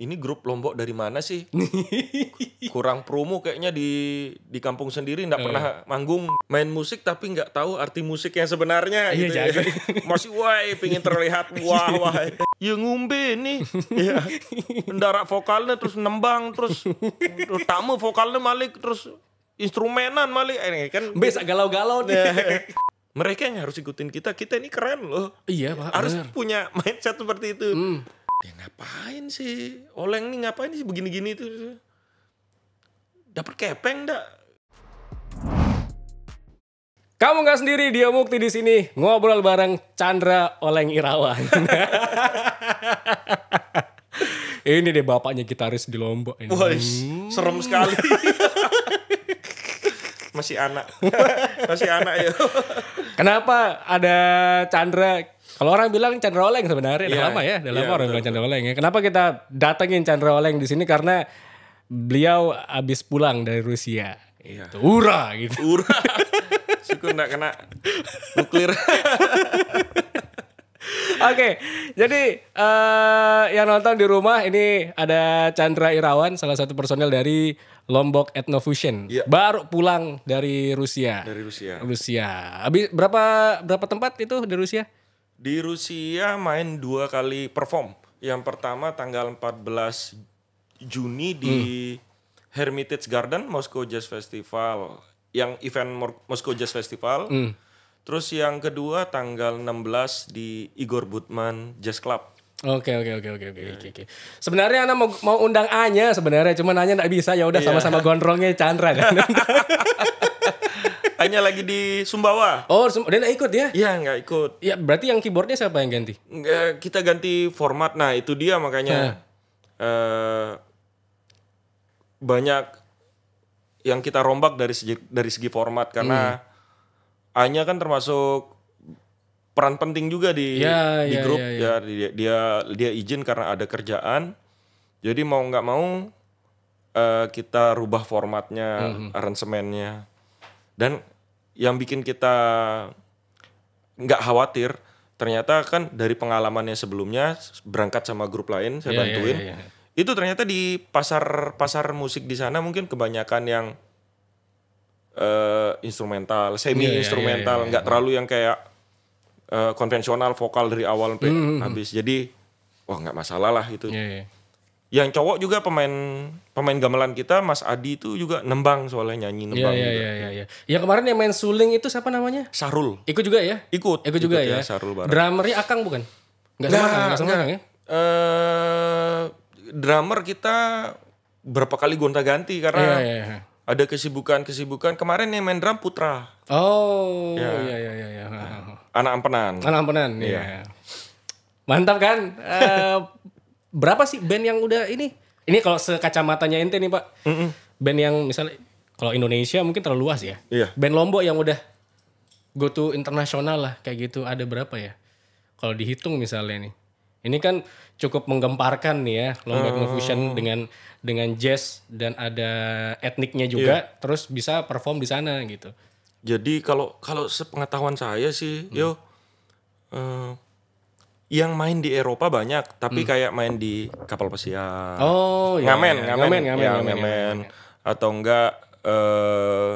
ini grup Lombok dari mana sih? Kurang promo kayaknya di di kampung sendiri nggak iya. pernah hmm. manggung main musik tapi nggak tahu arti musik yang sebenarnya. Iya gitu, jadi ya. masih wah pingin terlihat wah wah. ya ngumbe nih, ya. Mendarat vokalnya terus nembang terus tamu vokalnya malik terus instrumenan malik eh, ini kan bisa galau-galau deh. Iya. Mereka yang harus ikutin kita, kita ini keren loh. Iya, Pak. Harus bener. punya mindset seperti itu. Hmm ya ngapain sih oleng nih ngapain sih begini-gini tuh dapat kepeng enggak? kamu nggak sendiri dia mukti di sini ngobrol bareng Chandra Oleng Irawan ini deh bapaknya gitaris di Lombok ini Wais, serem hmm. sekali masih anak masih anak ya kenapa ada Chandra kalau orang bilang Chandra Oleng sebenarnya yeah. udah iya, lama ya, udah yeah, lama orang betul, bilang Chandra Oleng ya. Kenapa kita datengin Chandra Oleng di sini karena beliau habis pulang dari Rusia. Iya. yeah. ura gitu. Ura. Syukur nggak kena nuklir. Oke, okay, jadi uh, yang nonton di rumah ini ada Chandra Irawan, salah satu personel dari Lombok Ethnofusion, ya. baru pulang dari Rusia. Dari Rusia. Rusia. Abis berapa berapa tempat itu di Rusia? Di Rusia main dua kali perform. Yang pertama tanggal 14 Juni di hmm. Hermitage Garden Moscow Jazz Festival. Yang event Moscow Jazz Festival. Hmm. Terus yang kedua tanggal 16 di Igor Butman Jazz Club. Oke oke oke oke oke oke. Sebenarnya anak mau mau undang Anya sebenarnya, cuman Anya nggak bisa ya udah yeah. sama-sama gondrongnya Chandra kan. Hanya lagi di Sumbawa. Oh, dan ikut ya? Iya, nggak ikut. Ya, berarti yang keyboardnya siapa yang ganti? Nggak, kita ganti format. Nah, itu dia makanya. Uh, banyak yang kita rombak dari segi, dari segi format karena hmm. Anya kan termasuk peran penting juga di ya, ya di ya, grup ya, ya. ya dia dia izin karena ada kerjaan jadi mau nggak mau uh, kita rubah formatnya hmm. hmm. aransemennya dan yang bikin kita nggak khawatir, ternyata kan dari pengalamannya sebelumnya berangkat sama grup lain saya yeah, iya, bantuin. Yeah, yeah, yeah. Itu ternyata di pasar pasar musik di sana mungkin kebanyakan yang uh, instrumental, iya, iya, semi instrumental, nggak yeah, yeah, yeah, yeah, yeah. terlalu yang kayak uh, konvensional vokal dari awal sampai mm, habis. Jadi wah nggak masalah lah itu. Yeah, yeah yang cowok juga pemain pemain gamelan kita Mas Adi itu juga nembang soalnya nyanyi iya, nembang. Iya iya iya iya. Ya kemarin yang main suling itu siapa namanya? Sarul. Ikut juga ya? Ikut. Ikut juga ikut ya. ya. Sarul Barat. Drummernya Akang bukan? Enggak sama Akang, sama Akang ya. Uh, drummer kita berapa kali gonta-ganti karena ya, ya, ya. ada kesibukan-kesibukan. Kemarin yang main drum Putra. Oh, ya. iya iya iya iya. Anak ampenan. Anak ampenan, iya. Ya. Mantap kan? uh, berapa sih band yang udah ini? Ini kalau sekacamatanya ente nih Pak. Mm -mm. Band yang misalnya kalau Indonesia mungkin terlalu luas ya. Iya. Band Lombok yang udah go to internasional lah kayak gitu ada berapa ya? Kalau dihitung misalnya nih. Ini kan cukup menggemparkan nih ya Lombok mm. Ah. fusion dengan dengan jazz dan ada etniknya juga iya. terus bisa perform di sana gitu. Jadi kalau kalau sepengetahuan saya sih, mm. yo uh, yang main di Eropa banyak, tapi hmm. kayak main di kapal pesiar. Oh, iya, ngamen, iya. iya. ngamen, ngamen, ngamen, ya, ngamen, ngamen, ngamen, atau enggak eh uh,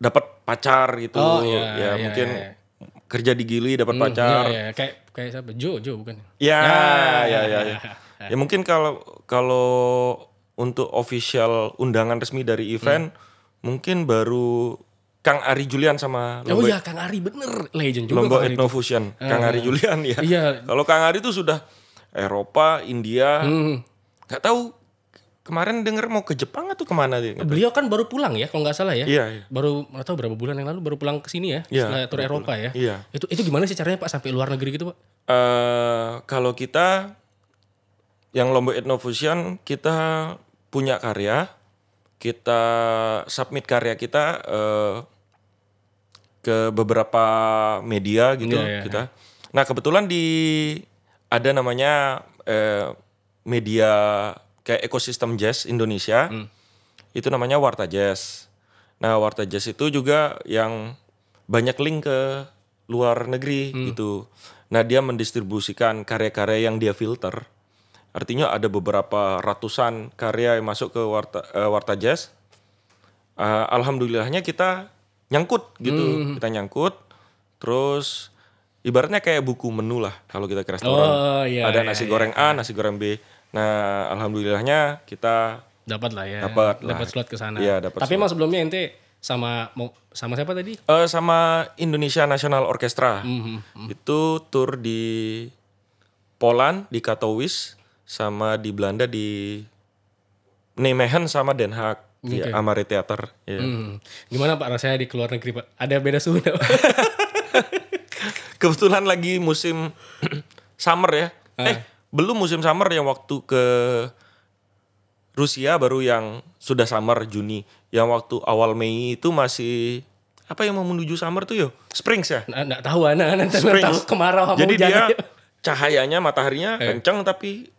dapat pacar gitu. Oh, iya, ya, iya, mungkin iya, iya, kerja di Gili dapat hmm, pacar. Iya, iya. kayak kayak siapa? Jo, Jo bukan. Ya, ah, ya, iya, ya. Ya, ya, ya. ya mungkin kalau kalau untuk official undangan resmi dari event hmm. mungkin baru Kang Ari Julian sama oh Lombok. Oh iya, Kang Ari bener. Legend juga. Lombo Fusion. Uh, Kang Ari ah. Julian ya. Iya. Kalau Kang Ari itu sudah Eropa, India. Hmm. Gak tahu kemarin denger mau ke Jepang atau kemana dia? Beliau kan baru pulang ya, kalau nggak salah ya. Iya, iya. Baru tahu berapa bulan yang lalu baru pulang ke sini ya, iya, setelah tur Eropa pulang. ya. Iya. Itu itu gimana sih caranya Pak sampai luar negeri gitu, Pak? Uh, kalau kita yang Lombok Ethnofusion kita punya karya kita submit karya kita uh, ke beberapa media gitu yeah, yeah, kita. Nah kebetulan di ada namanya eh, media kayak ekosistem jazz Indonesia mm. itu namanya Warta Jazz. Nah Warta Jazz itu juga yang banyak link ke luar negeri mm. gitu. Nah dia mendistribusikan karya-karya yang dia filter Artinya ada beberapa ratusan karya yang masuk ke Warta, uh, Warta Jazz. Uh, alhamdulillahnya kita nyangkut gitu. Hmm, hmm. Kita nyangkut. Terus ibaratnya kayak buku menu lah kalau kita ke restoran. Oh, iya, ada iya, nasi iya, goreng iya. A, nasi goreng B. Nah, alhamdulillahnya kita dapat lah ya. Dapat dapat slot ke sana. Iya, Tapi slot. emang sebelumnya ente sama sama siapa tadi? Uh, sama Indonesia National Orchestra. Mm -hmm. Itu tour di Poland di Katowice sama di Belanda di Nijmegen sama Den Haag okay. Ya, di Amare Theater. Yeah. Hmm. Gimana Pak rasanya di luar negeri Pak? Ada beda suhu Pak? Kebetulan lagi musim summer ya. Uh. Eh belum musim summer yang waktu ke Rusia baru yang sudah summer Juni. Yang waktu awal Mei itu masih apa yang mau menuju summer tuh yo springs ya nah, nggak nah, tahu anak anak tahu kemarau jadi dia cahayanya mataharinya eh. kenceng tapi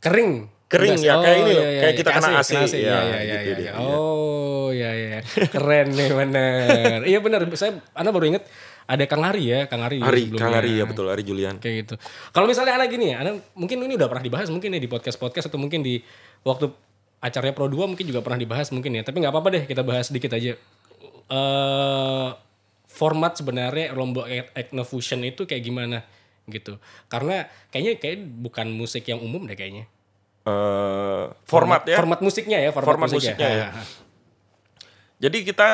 kering kering ya oh, kayak ini loh iya, iya kayak iya. kita kena asi, Ya, ya, ya, gitu ya, oh ya ya keren nih benar iya benar. saya anda baru inget ada Kang Ari ya Kang Ari Ari Kang Ari ya betul Ari Julian kayak gitu kalau misalnya anak gini ya anda mungkin ini udah pernah dibahas mungkin ya di podcast podcast atau mungkin di waktu acaranya Pro 2 mungkin juga pernah dibahas mungkin ya tapi nggak apa-apa deh kita bahas sedikit aja uh, format sebenarnya Ekno Fusion itu kayak gimana gitu karena kayaknya kayak bukan musik yang umum deh kayaknya uh, format, format ya format musiknya ya format, format musiknya, musiknya ya. ya. jadi kita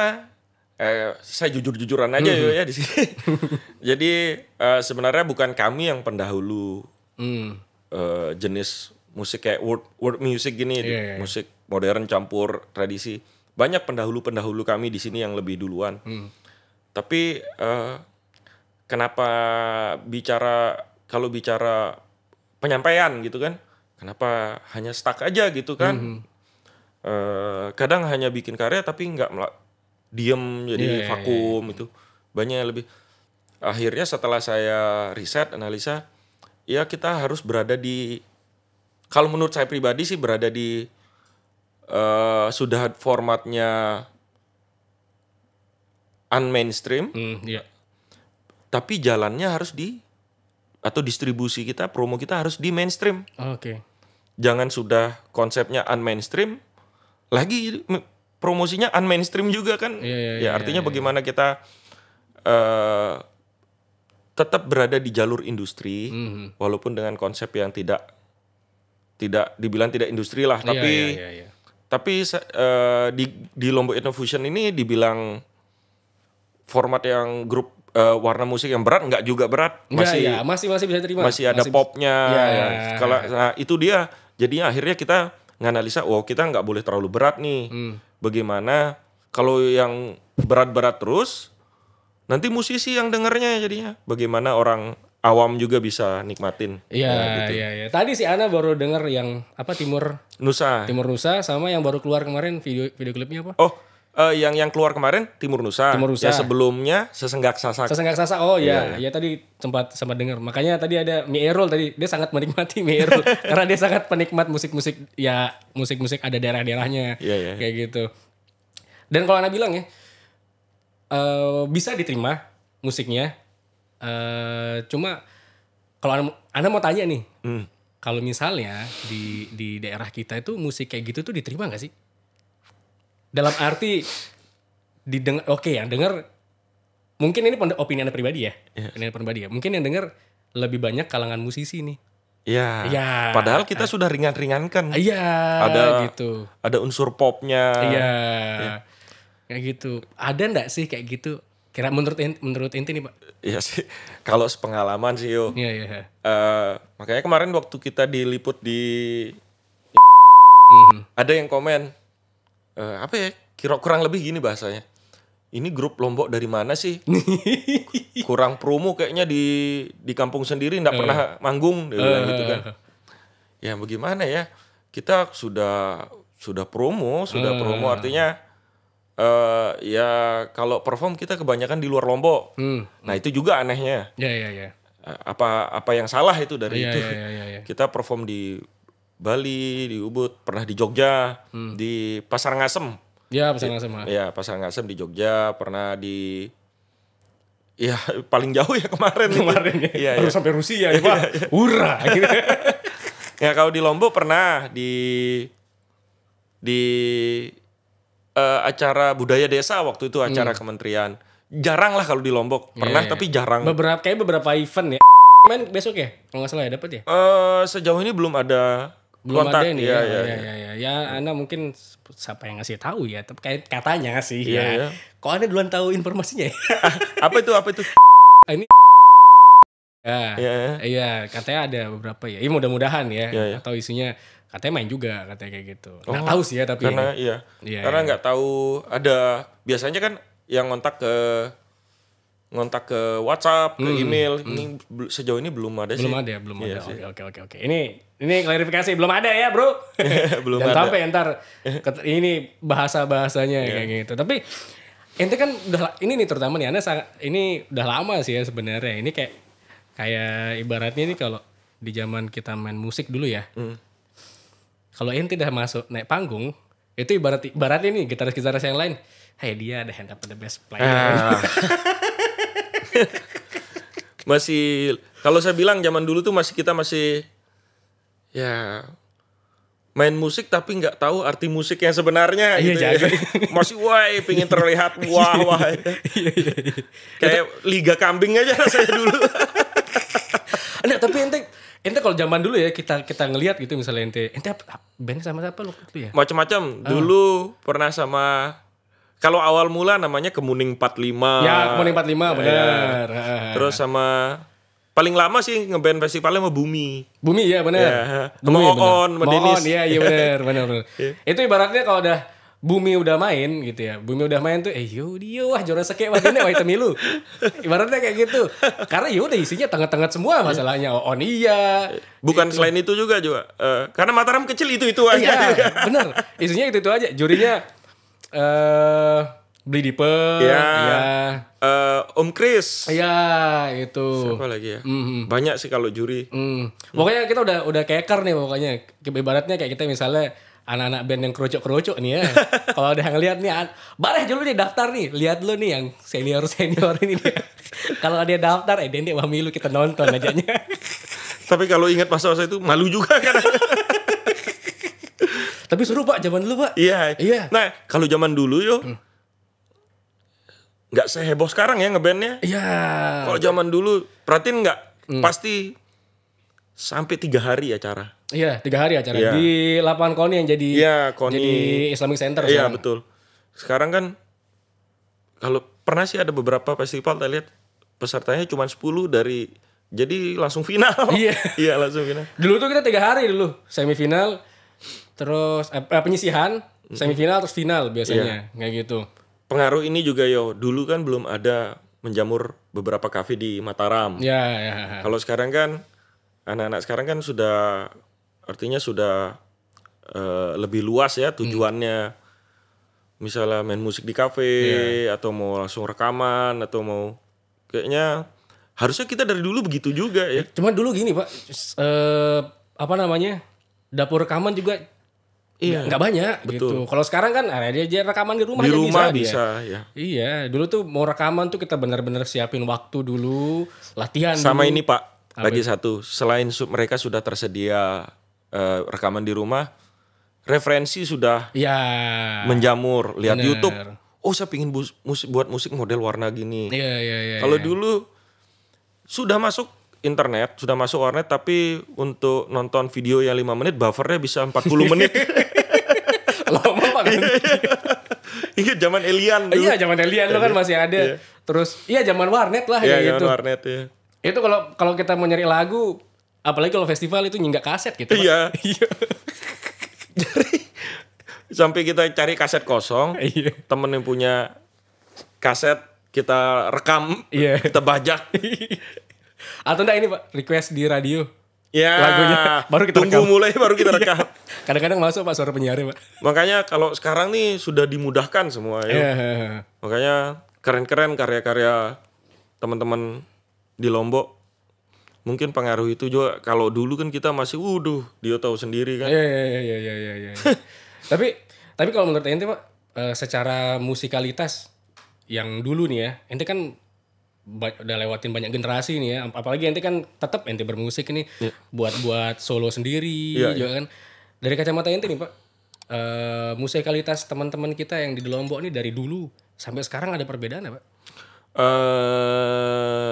eh, saya jujur-jujuran aja -hmm. ya di sini jadi uh, sebenarnya bukan kami yang pendahulu mm. uh, jenis musik kayak world world music gini yeah, yeah. Iya. musik modern campur tradisi banyak pendahulu pendahulu kami di sini yang lebih duluan mm. tapi uh, kenapa bicara kalau bicara penyampaian gitu kan kenapa hanya stuck aja gitu kan mm-hmm. uh, kadang hanya bikin karya tapi nggak diem jadi yeah, iya, iya. vakum yeah, yeah. itu banyak yang lebih akhirnya setelah saya riset analisa ya kita harus berada di kalau menurut saya pribadi sih berada di uh, sudah formatnya unmainstream mm, yeah tapi jalannya harus di atau distribusi kita promo kita harus di mainstream. Oke. Okay. Jangan sudah konsepnya unmainstream lagi promosinya unmainstream juga kan. Yeah, yeah, ya iya, artinya yeah, yeah. bagaimana kita uh, tetap berada di jalur industri mm -hmm. walaupun dengan konsep yang tidak tidak dibilang tidak industri lah iya, tapi yeah, yeah, yeah, yeah. tapi uh, di di Lombok Innovation ini dibilang format yang grup uh, warna musik yang berat nggak juga berat masih ya, ya. masih masih bisa terima masih ada popnya ya, ya. kalau nah, itu dia jadi akhirnya kita nganalisa oh kita nggak boleh terlalu berat nih hmm. bagaimana kalau yang berat-berat terus nanti musisi yang dengernya ya jadinya bagaimana orang awam juga bisa nikmatin. Iya, ya, gitu. Iya, iya. Tadi si Ana baru dengar yang apa Timur Nusa. Timur Nusa sama yang baru keluar kemarin video video klipnya apa? Oh, uh, yang yang keluar kemarin Timur Nusa. Timur Nusa. Ya sebelumnya Sesenggak Sasak. Sesenggak Sasak. Oh iya. iya, iya ya, tadi sempat sama dengar. Makanya tadi ada Mi Erol tadi dia sangat menikmati Mi Erol karena dia sangat penikmat musik-musik ya musik-musik ada daerah-daerahnya. Iya, iya. Kayak gitu. Dan kalau Ana bilang ya uh, bisa diterima musiknya. Uh, cuma kalau Ana mau tanya nih. Hmm. Kalau misalnya di di daerah kita itu musik kayak gitu tuh diterima gak sih? dalam arti didengar oke okay, yang dengar mungkin ini opini anda pribadi ya yeah. opini pribadi ya mungkin yang dengar lebih banyak kalangan musisi nih Iya. Ya. Padahal kita sudah ringan-ringankan. Iya. Ada gitu. Ada unsur popnya. Iya. Ya. Kayak gitu. Ada ndak sih kayak gitu? Kira menurut inti, menurut inti nih pak? Iya sih. Kalau sepengalaman sih yo. Iya iya. Uh, makanya kemarin waktu kita diliput di, mm -hmm. ada yang komen uh, apa ya kira kurang lebih gini bahasanya ini grup lombok dari mana sih kurang promo kayaknya di di kampung sendiri nggak uh. pernah manggung uh. gitu kan eh. ya bagaimana ya kita sudah sudah promo sudah uh. promo artinya uh, ya kalau perform kita kebanyakan di luar lombok hmm. nah itu juga anehnya ya yeah, ya yeah, ya yeah. apa apa yang salah itu dari ya, itu ya, ya, kita perform di Bali, di Ubud, pernah di Jogja, hmm. di Pasar Ngasem. Iya, Pasar Ngasem. Iya, Pasar Ngasem di Jogja, pernah di Iya, paling jauh ya kemarin. Kemarin ya. ya, Baru ya. sampai Rusia ya, Pak. Iya. Hurra. ya, kalau di Lombok pernah di di uh, acara budaya desa waktu itu acara hmm. kementerian. Jarang lah kalau di Lombok. Iya, pernah yeah, tapi iya. jarang. Beberapa kayak beberapa event ya. Main besok ya? Kalau nggak salah ya dapat ya? Uh, sejauh ini belum ada belum kontak, ada nih iya, ya. Iya, iya, iya. Ya, ya. ya Anda mungkin siapa yang ngasih tahu ya, tapi kayak katanya sih iya, ya. Iya. Kok Anda duluan tahu informasinya ya? apa itu? Apa itu? Ini Ya, iya, iya. iya, katanya ada beberapa ya. Ini mudah-mudahan ya, Iya. iya. atau isinya katanya main juga katanya kayak gitu. Oh, nggak tahu sih ya tapi karena iya, iya karena iya. nggak tahu ada biasanya kan yang ngontak ke ngontak ke WhatsApp, hmm, ke email. Hmm. Ini sejauh ini belum ada belum sih. Belum ada, belum iya ada. Oke, oke, oke. Ini ini klarifikasi belum ada ya, Bro. belum Jangan ada. sampai ntar ini bahasa-bahasanya yeah. kayak iya. gitu. Tapi ente kan udah ini nih terutama nih Anda sangat ini udah lama sih ya sebenarnya. Ini kayak kayak ibaratnya ini kalau di zaman kita main musik dulu ya. Mm. Kalau ente udah masuk naik panggung, itu ibarat ibarat ini gitaris-gitaris yang lain. Hey dia ada hand up the best player. Ah. masih kalau saya bilang zaman dulu tuh masih kita masih ya main musik tapi nggak tahu arti musik yang sebenarnya iya, gitu ya. masih wah pingin terlihat iya, wah iya, wah iya, iya, iya. kayak liga kambing aja saya dulu nah, tapi ente ente kalau zaman dulu ya kita kita ngelihat gitu misalnya ente ente band sama siapa lo? gitu ya macam-macam ah. dulu oh. pernah sama kalau awal mula namanya Kemuning 45 ya Kemuning 45 ya, ya. benar ya. terus sama paling lama sih ngeband festivalnya sama Bumi. Bumi ya benar. Ya. Bumi, sama Denis. iya iya benar, benar. Iya. Itu ibaratnya kalau udah Bumi udah main gitu ya. Bumi udah main tuh eh yo wah juara sekek wah ini wah milu. Ibaratnya kayak gitu. Karena ya udah isinya tengah-tengah semua iya. masalahnya. Oh on, iya. Bukan itu. selain itu juga juga. Uh, eh, karena Mataram kecil itu-itu iya, aja. Iya, benar. Isinya itu-itu aja. Jurinya eh uh, Beli Diper. Ya. Iya. Ya. Uh, Om Chris, Iya, itu. Siapa lagi ya? Mm-hmm. Banyak sih kalau juri. Mm. Mm. Pokoknya kita udah udah keker nih pokoknya. Ibaratnya kayak kita misalnya anak-anak band yang kerucuk-kerucuk nih ya. kalau udah ngeliat nih, bareh dulu nih daftar nih. Lihat lu nih yang senior-senior ini. kalau dia daftar, eh Dendek Mami kita nonton aja ajanya. Tapi kalau ingat masa-masa itu malu juga kan. Tapi seru pak, zaman dulu pak. Iya. Iya. Nah, kalau zaman dulu yo, hmm nggak seheboh sekarang ya ngebandnya. Iya. Yeah. Kalau zaman dulu perhatiin nggak hmm. pasti sampai tiga hari acara. Iya tiga hari acara yeah. di lapangan Koni yang jadi yeah, Koni, jadi Islamic Center. Iya kan? betul. Sekarang kan kalau pernah sih ada beberapa festival saya lihat pesertanya cuma 10 dari jadi langsung final. Iya. iya langsung final. Dulu tuh kita tiga hari dulu semifinal terus eh, eh penyisihan semifinal terus final biasanya yeah. kayak gitu pengaruh ini juga yo dulu kan belum ada menjamur beberapa kafe di Mataram. Ya, ya. Kalau sekarang kan anak-anak sekarang kan sudah artinya sudah uh, lebih luas ya hmm. tujuannya. Hmm. Misalnya main musik di kafe yeah. atau mau langsung rekaman atau mau kayaknya harusnya kita dari dulu begitu juga ya. Cuman dulu gini, Pak. Uh, apa namanya? Dapur rekaman juga Iya, nggak banyak gitu. Betul. gitu. Kalau sekarang kan ada ah, aja rekaman di rumah di aja rumah bisa. bisa ya. Iya, dulu tuh mau rekaman tuh kita benar-benar siapin waktu dulu, latihan Sama dulu. ini Pak, Apa? lagi satu, selain su mereka sudah tersedia uh, rekaman di rumah, referensi sudah ya. menjamur, lihat bener. YouTube. Oh, saya pingin musik, buat musik model warna gini. Iya, iya, iya. Kalau ya. dulu sudah masuk internet, sudah masuk warnet tapi untuk nonton video yang 5 menit buffernya bisa 40 menit. Lama banget. Iya. iya zaman alien dulu. Iya zaman alien lo kan masih iya. ada. Iya. Terus iya zaman warnet lah iya, ya itu. warnet ya. Itu kalau kalau kita mau nyari lagu apalagi kalau festival itu nyenggak kaset gitu. Iya. Jadi iya. sampai kita cari kaset kosong, iya. temen yang punya kaset kita rekam, yeah. kita bajak. Atau enggak ini Pak, request di radio. Ya, lagunya baru kita tunggu rekam. mulai baru kita iya. rekam. Kadang-kadang masuk Pak suara penyiar Pak. Makanya kalau sekarang nih sudah dimudahkan semua ya. Makanya keren-keren karya-karya teman-teman di Lombok. Mungkin pengaruh itu juga kalau dulu kan kita masih wuduh, dia tahu sendiri kan. Iya iya iya iya iya iya. Tapi tapi kalau menurut ente Pak, eh, secara musikalitas yang dulu nih ya, ente kan udah lewatin banyak generasi nih ya apalagi ente kan tetap ente bermusik nih, yeah. buat buat solo sendiri yeah, iya. juga yeah. kan dari kacamata ente nih pak uh, musikalitas teman-teman kita yang di Lombok ini dari dulu sampai sekarang ada perbedaan apa? Uh,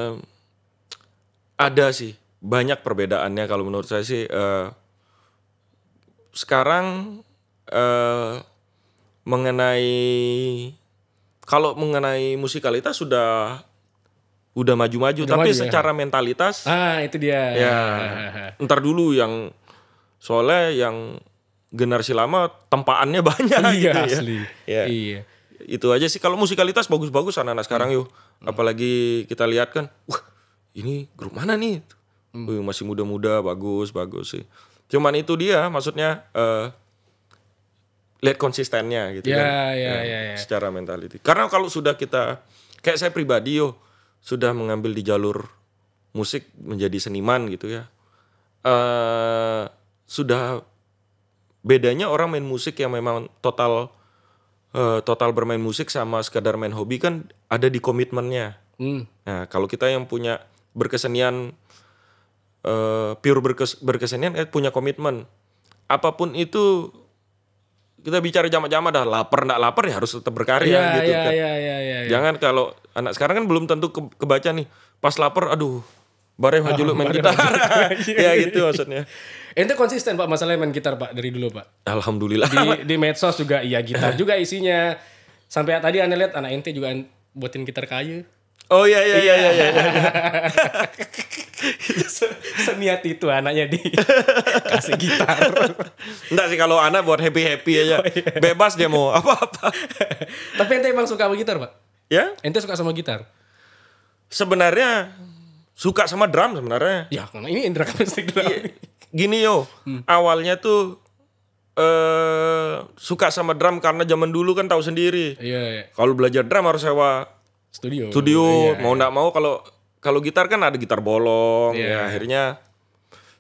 eh, ada sih banyak perbedaannya kalau menurut saya sih uh, sekarang uh, mengenai kalau mengenai musikalitas sudah udah maju-maju tapi maju, ya. secara ya. mentalitas ah itu dia ya ntar dulu yang soalnya yang generasi lama tempaannya banyak iya gitu ya. asli ya. iya itu aja sih kalau musikalitas bagus-bagus anak-anak sekarang hmm. yuk hmm. apalagi kita lihat kan wah ini grup mana nih hmm. Uy, masih muda-muda bagus bagus sih cuman itu dia maksudnya uh, lihat konsistennya gitu ya, kan ya, ya, ya. ya. secara mentaliti karena kalau sudah kita kayak saya pribadi yuk sudah mengambil di jalur musik menjadi seniman gitu ya uh, sudah bedanya orang main musik yang memang total uh, total bermain musik sama sekadar main hobi kan ada di komitmennya hmm. nah kalau kita yang punya berkesenian uh, pure berkes berkesenian eh, punya komitmen apapun itu kita bicara jama-jama dah lapar ndak lapar ya harus tetap berkarya yeah, gitu yeah, kan yeah, yeah, yeah, yeah. jangan kalau anak sekarang kan belum tentu ke, kebaca nih pas lapar aduh bareng oh, ah, lu main gitar iya, iya, ya iya. gitu maksudnya Ente konsisten pak masalahnya main gitar pak dari dulu pak. Alhamdulillah. Di, di medsos juga iya gitar juga isinya. Sampai tadi anda lihat anak ente juga buatin gitar kayu. Oh iya iya iya iya. iya, iya. Seniat itu anaknya di kasih gitar. Enggak sih kalau anak buat happy happy aja. Oh, iya. Bebas dia mau apa apa. Tapi ente emang suka gitar pak? Ya? Ente suka sama gitar? Sebenarnya suka sama drum sebenarnya. Ya, karena ini Indra Kamestik drum. Iya. Gini yo, hmm. awalnya tuh eh suka sama drum karena zaman dulu kan tahu sendiri. Iya, iya. Kalau belajar drum harus sewa studio. Studio, iya, iya. mau ndak iya. mau kalau kalau gitar kan ada gitar bolong iya. ya akhirnya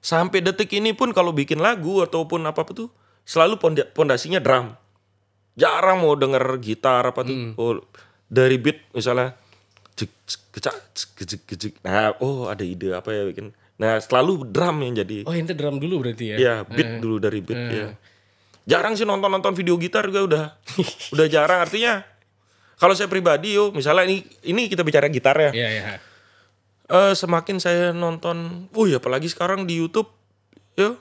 sampai detik ini pun kalau bikin lagu ataupun apa apa tuh selalu pondasinya drum. Jarang mau denger gitar apa tuh. Hmm. Oh, dari beat misalnya jek gecak gejek gejek nah oh ada ide apa ya bikin nah selalu drum yang jadi oh ini drum dulu berarti ya ya beat uh, dulu dari beat uh. ya jarang sih nonton nonton video gitar juga udah udah jarang artinya kalau saya pribadi yo misalnya ini ini kita bicara gitar ya yeah, yeah. Uh, semakin saya nonton oh ya apalagi sekarang di YouTube yo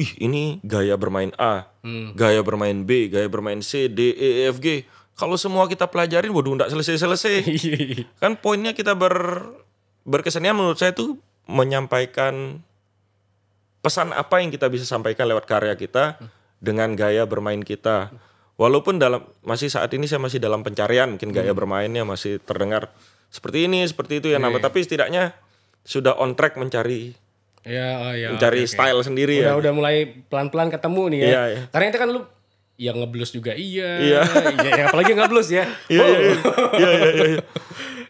ih ini gaya bermain A hmm. gaya bermain B gaya bermain C D E F G kalau semua kita pelajarin, waduh, nggak selesai-selesai. Iya, iya. kan poinnya kita ber berkesenian menurut saya itu menyampaikan pesan apa yang kita bisa sampaikan lewat karya kita dengan gaya bermain kita. Walaupun dalam masih saat ini saya masih dalam pencarian, mungkin gaya hmm. bermainnya masih terdengar seperti ini, seperti itu ya iya, nama, tapi setidaknya sudah on track mencari Ya, oh ya, mencari okay, style okay. sendiri udah, ya. Udah mulai pelan-pelan ketemu nih ya. ya, ya. Karena itu kan lu yang ngeblus juga iya, iya. ya, yang apalagi yang ngeblus ya. Iya, oh. iya, iya, iya, iya.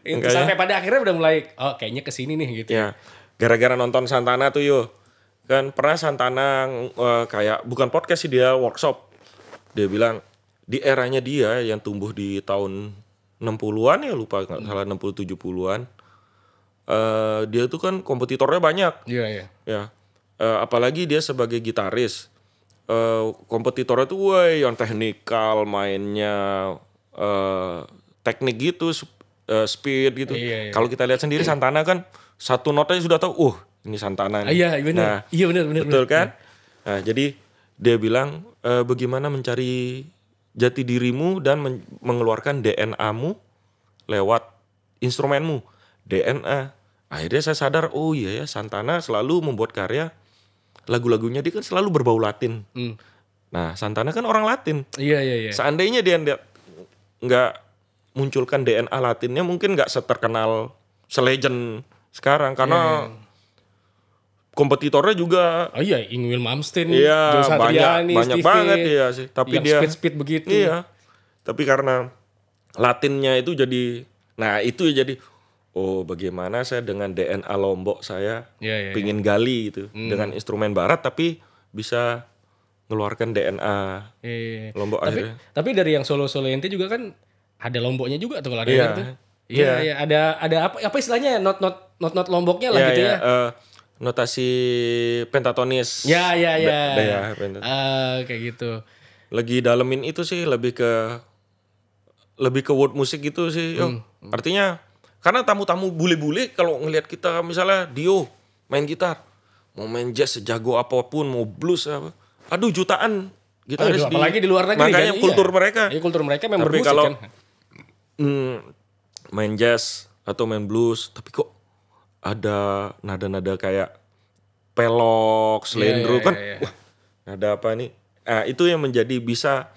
Enggak, ya. sampai pada akhirnya udah mulai, oh kayaknya kesini nih gitu. Iya. Gara-gara nonton Santana tuh yuk, kan pernah Santana uh, kayak bukan podcast sih dia workshop. Dia bilang di eranya dia yang tumbuh di tahun 60-an ya lupa nggak hmm. salah 60 70-an. Uh, dia tuh kan kompetitornya banyak. Iya, iya. Ya. Uh, apalagi dia sebagai gitaris uh, kompetitornya tuh woy, yang teknikal mainnya uh, teknik gitu uh, speed gitu. Iya, iya, iya. Kalau kita lihat sendiri Santana kan satu notanya sudah tahu, uh ini Santana. Nih. Iya benar. Nah, iya benar benar. Betul bener. kan? Nah jadi dia bilang e, bagaimana mencari jati dirimu dan men mengeluarkan DNA-mu lewat instrumenmu DNA. Akhirnya saya sadar, oh iya ya Santana selalu membuat karya lagu-lagunya dia kan selalu berbau Latin. Hmm. Nah, Santana kan orang Latin. Iya, iya, iya. Seandainya dia nggak munculkan DNA Latinnya mungkin nggak seterkenal selegend sekarang karena yeah kompetitornya juga. Oh iya, Ingwil Malmsteen, iya, Joe Satriani, banyak, banyak banget ya sih. Tapi dia speed speed begitu. Iya. Tapi karena Latinnya itu jadi, nah itu jadi, oh bagaimana saya dengan DNA Lombok saya yeah, yeah, iya. pingin yeah. gali itu hmm. dengan instrumen barat tapi bisa ngeluarkan DNA yeah, yeah. Iya. Lombok tapi, akhirnya. Tapi dari yang solo-solo ente juga kan ada Lomboknya juga atau kalau ada yeah. itu. Iya, gitu. yeah. yeah, iya. ada ada apa apa istilahnya not not not not Lomboknya lah yeah, gitu yeah. ya. Uh, notasi pentatonis. Ya ya ya. Ya, kayak gitu. Lagi dalemin itu sih lebih ke lebih ke word musik gitu sih. Hmm, hmm. Artinya karena tamu-tamu bule-bule kalau ngelihat kita misalnya Dio main gitar, mau main jazz sejago apapun, mau blues apa, aduh jutaan gitaris Aduh, di, apalagi di luar negeri makanya kan, kultur iya. mereka. Iya, kultur mereka memang tapi bermusik kalau, kan. Mm, main jazz atau main blues, tapi kok ada nada-nada kayak pelok, iya, selendro yeah, yeah, kan. Yeah, yeah. Wah, ada apa nih? Nah, itu yang menjadi bisa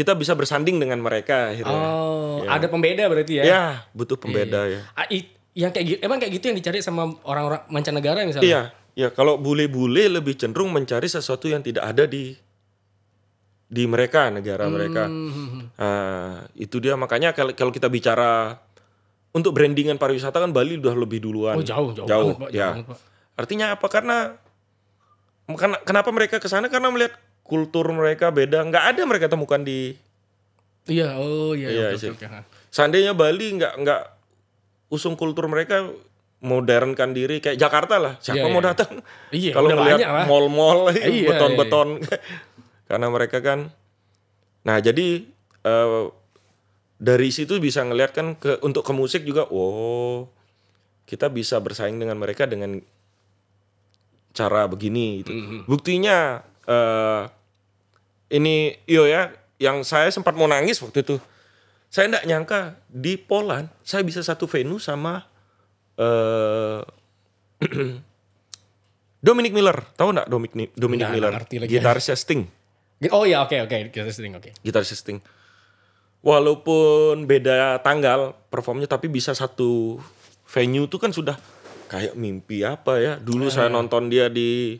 kita bisa bersanding dengan mereka akhirnya. Oh, ya. ada pembeda berarti ya? Ya, butuh pembeda iya. iya. ya. Ah, it, yang kayak gitu, emang kayak gitu yang dicari sama orang-orang mancanegara misalnya? Iya, ya kalau bule-bule lebih cenderung mencari sesuatu yang tidak ada di di mereka negara hmm. mereka. Nah, itu dia makanya kalau kita bicara untuk brandingan pariwisata kan Bali udah lebih duluan. Oh, jauh, jauh, jauh banget, Pak, ya. banget, Pak. Artinya apa? Karena kenapa mereka ke sana karena melihat kultur mereka beda nggak ada mereka temukan di iya oh iya, iya betul, nah. seandainya Bali nggak nggak usung kultur mereka modernkan diri kayak Jakarta lah siapa iya, mau iya. datang iya, kalau ngeliat mall-mall yeah, iya, beton-beton iya, iya. karena mereka kan nah jadi uh, dari situ bisa ngelihat kan ke untuk ke musik juga wow oh, kita bisa bersaing dengan mereka dengan cara begini gitu. Mm -hmm. buktinya uh, ini Iyo ya yang saya sempat mau nangis waktu itu. Saya tidak nyangka di Poland saya bisa satu venue sama uh, Dominic Miller. Tahu nggak Dominic Dominic nah, Miller? ya. Sting. Oh ya, oke okay, oke okay. Gitarisnya oke. Okay. Gitarisnya Sting. Walaupun beda tanggal performnya tapi bisa satu venue itu kan sudah kayak mimpi apa ya. Dulu ah, saya iya. nonton dia di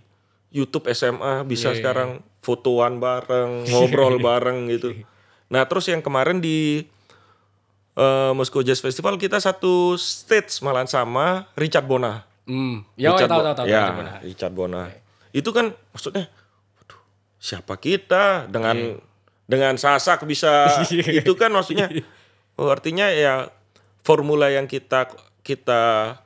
YouTube SMA bisa yeah, iya, iya. sekarang fotoan bareng, ngobrol bareng gitu. Nah, terus yang kemarin di uh, eh, Moscow Jazz Festival kita satu stage malahan sama Richard Bona. Mm. Ya, Richard, tahu, tahu, tahu, ya, Richard Bona. Okay. Itu kan maksudnya waduh, siapa kita dengan yeah. dengan sasak bisa iya, itu kan maksudnya oh, artinya ya formula yang kita kita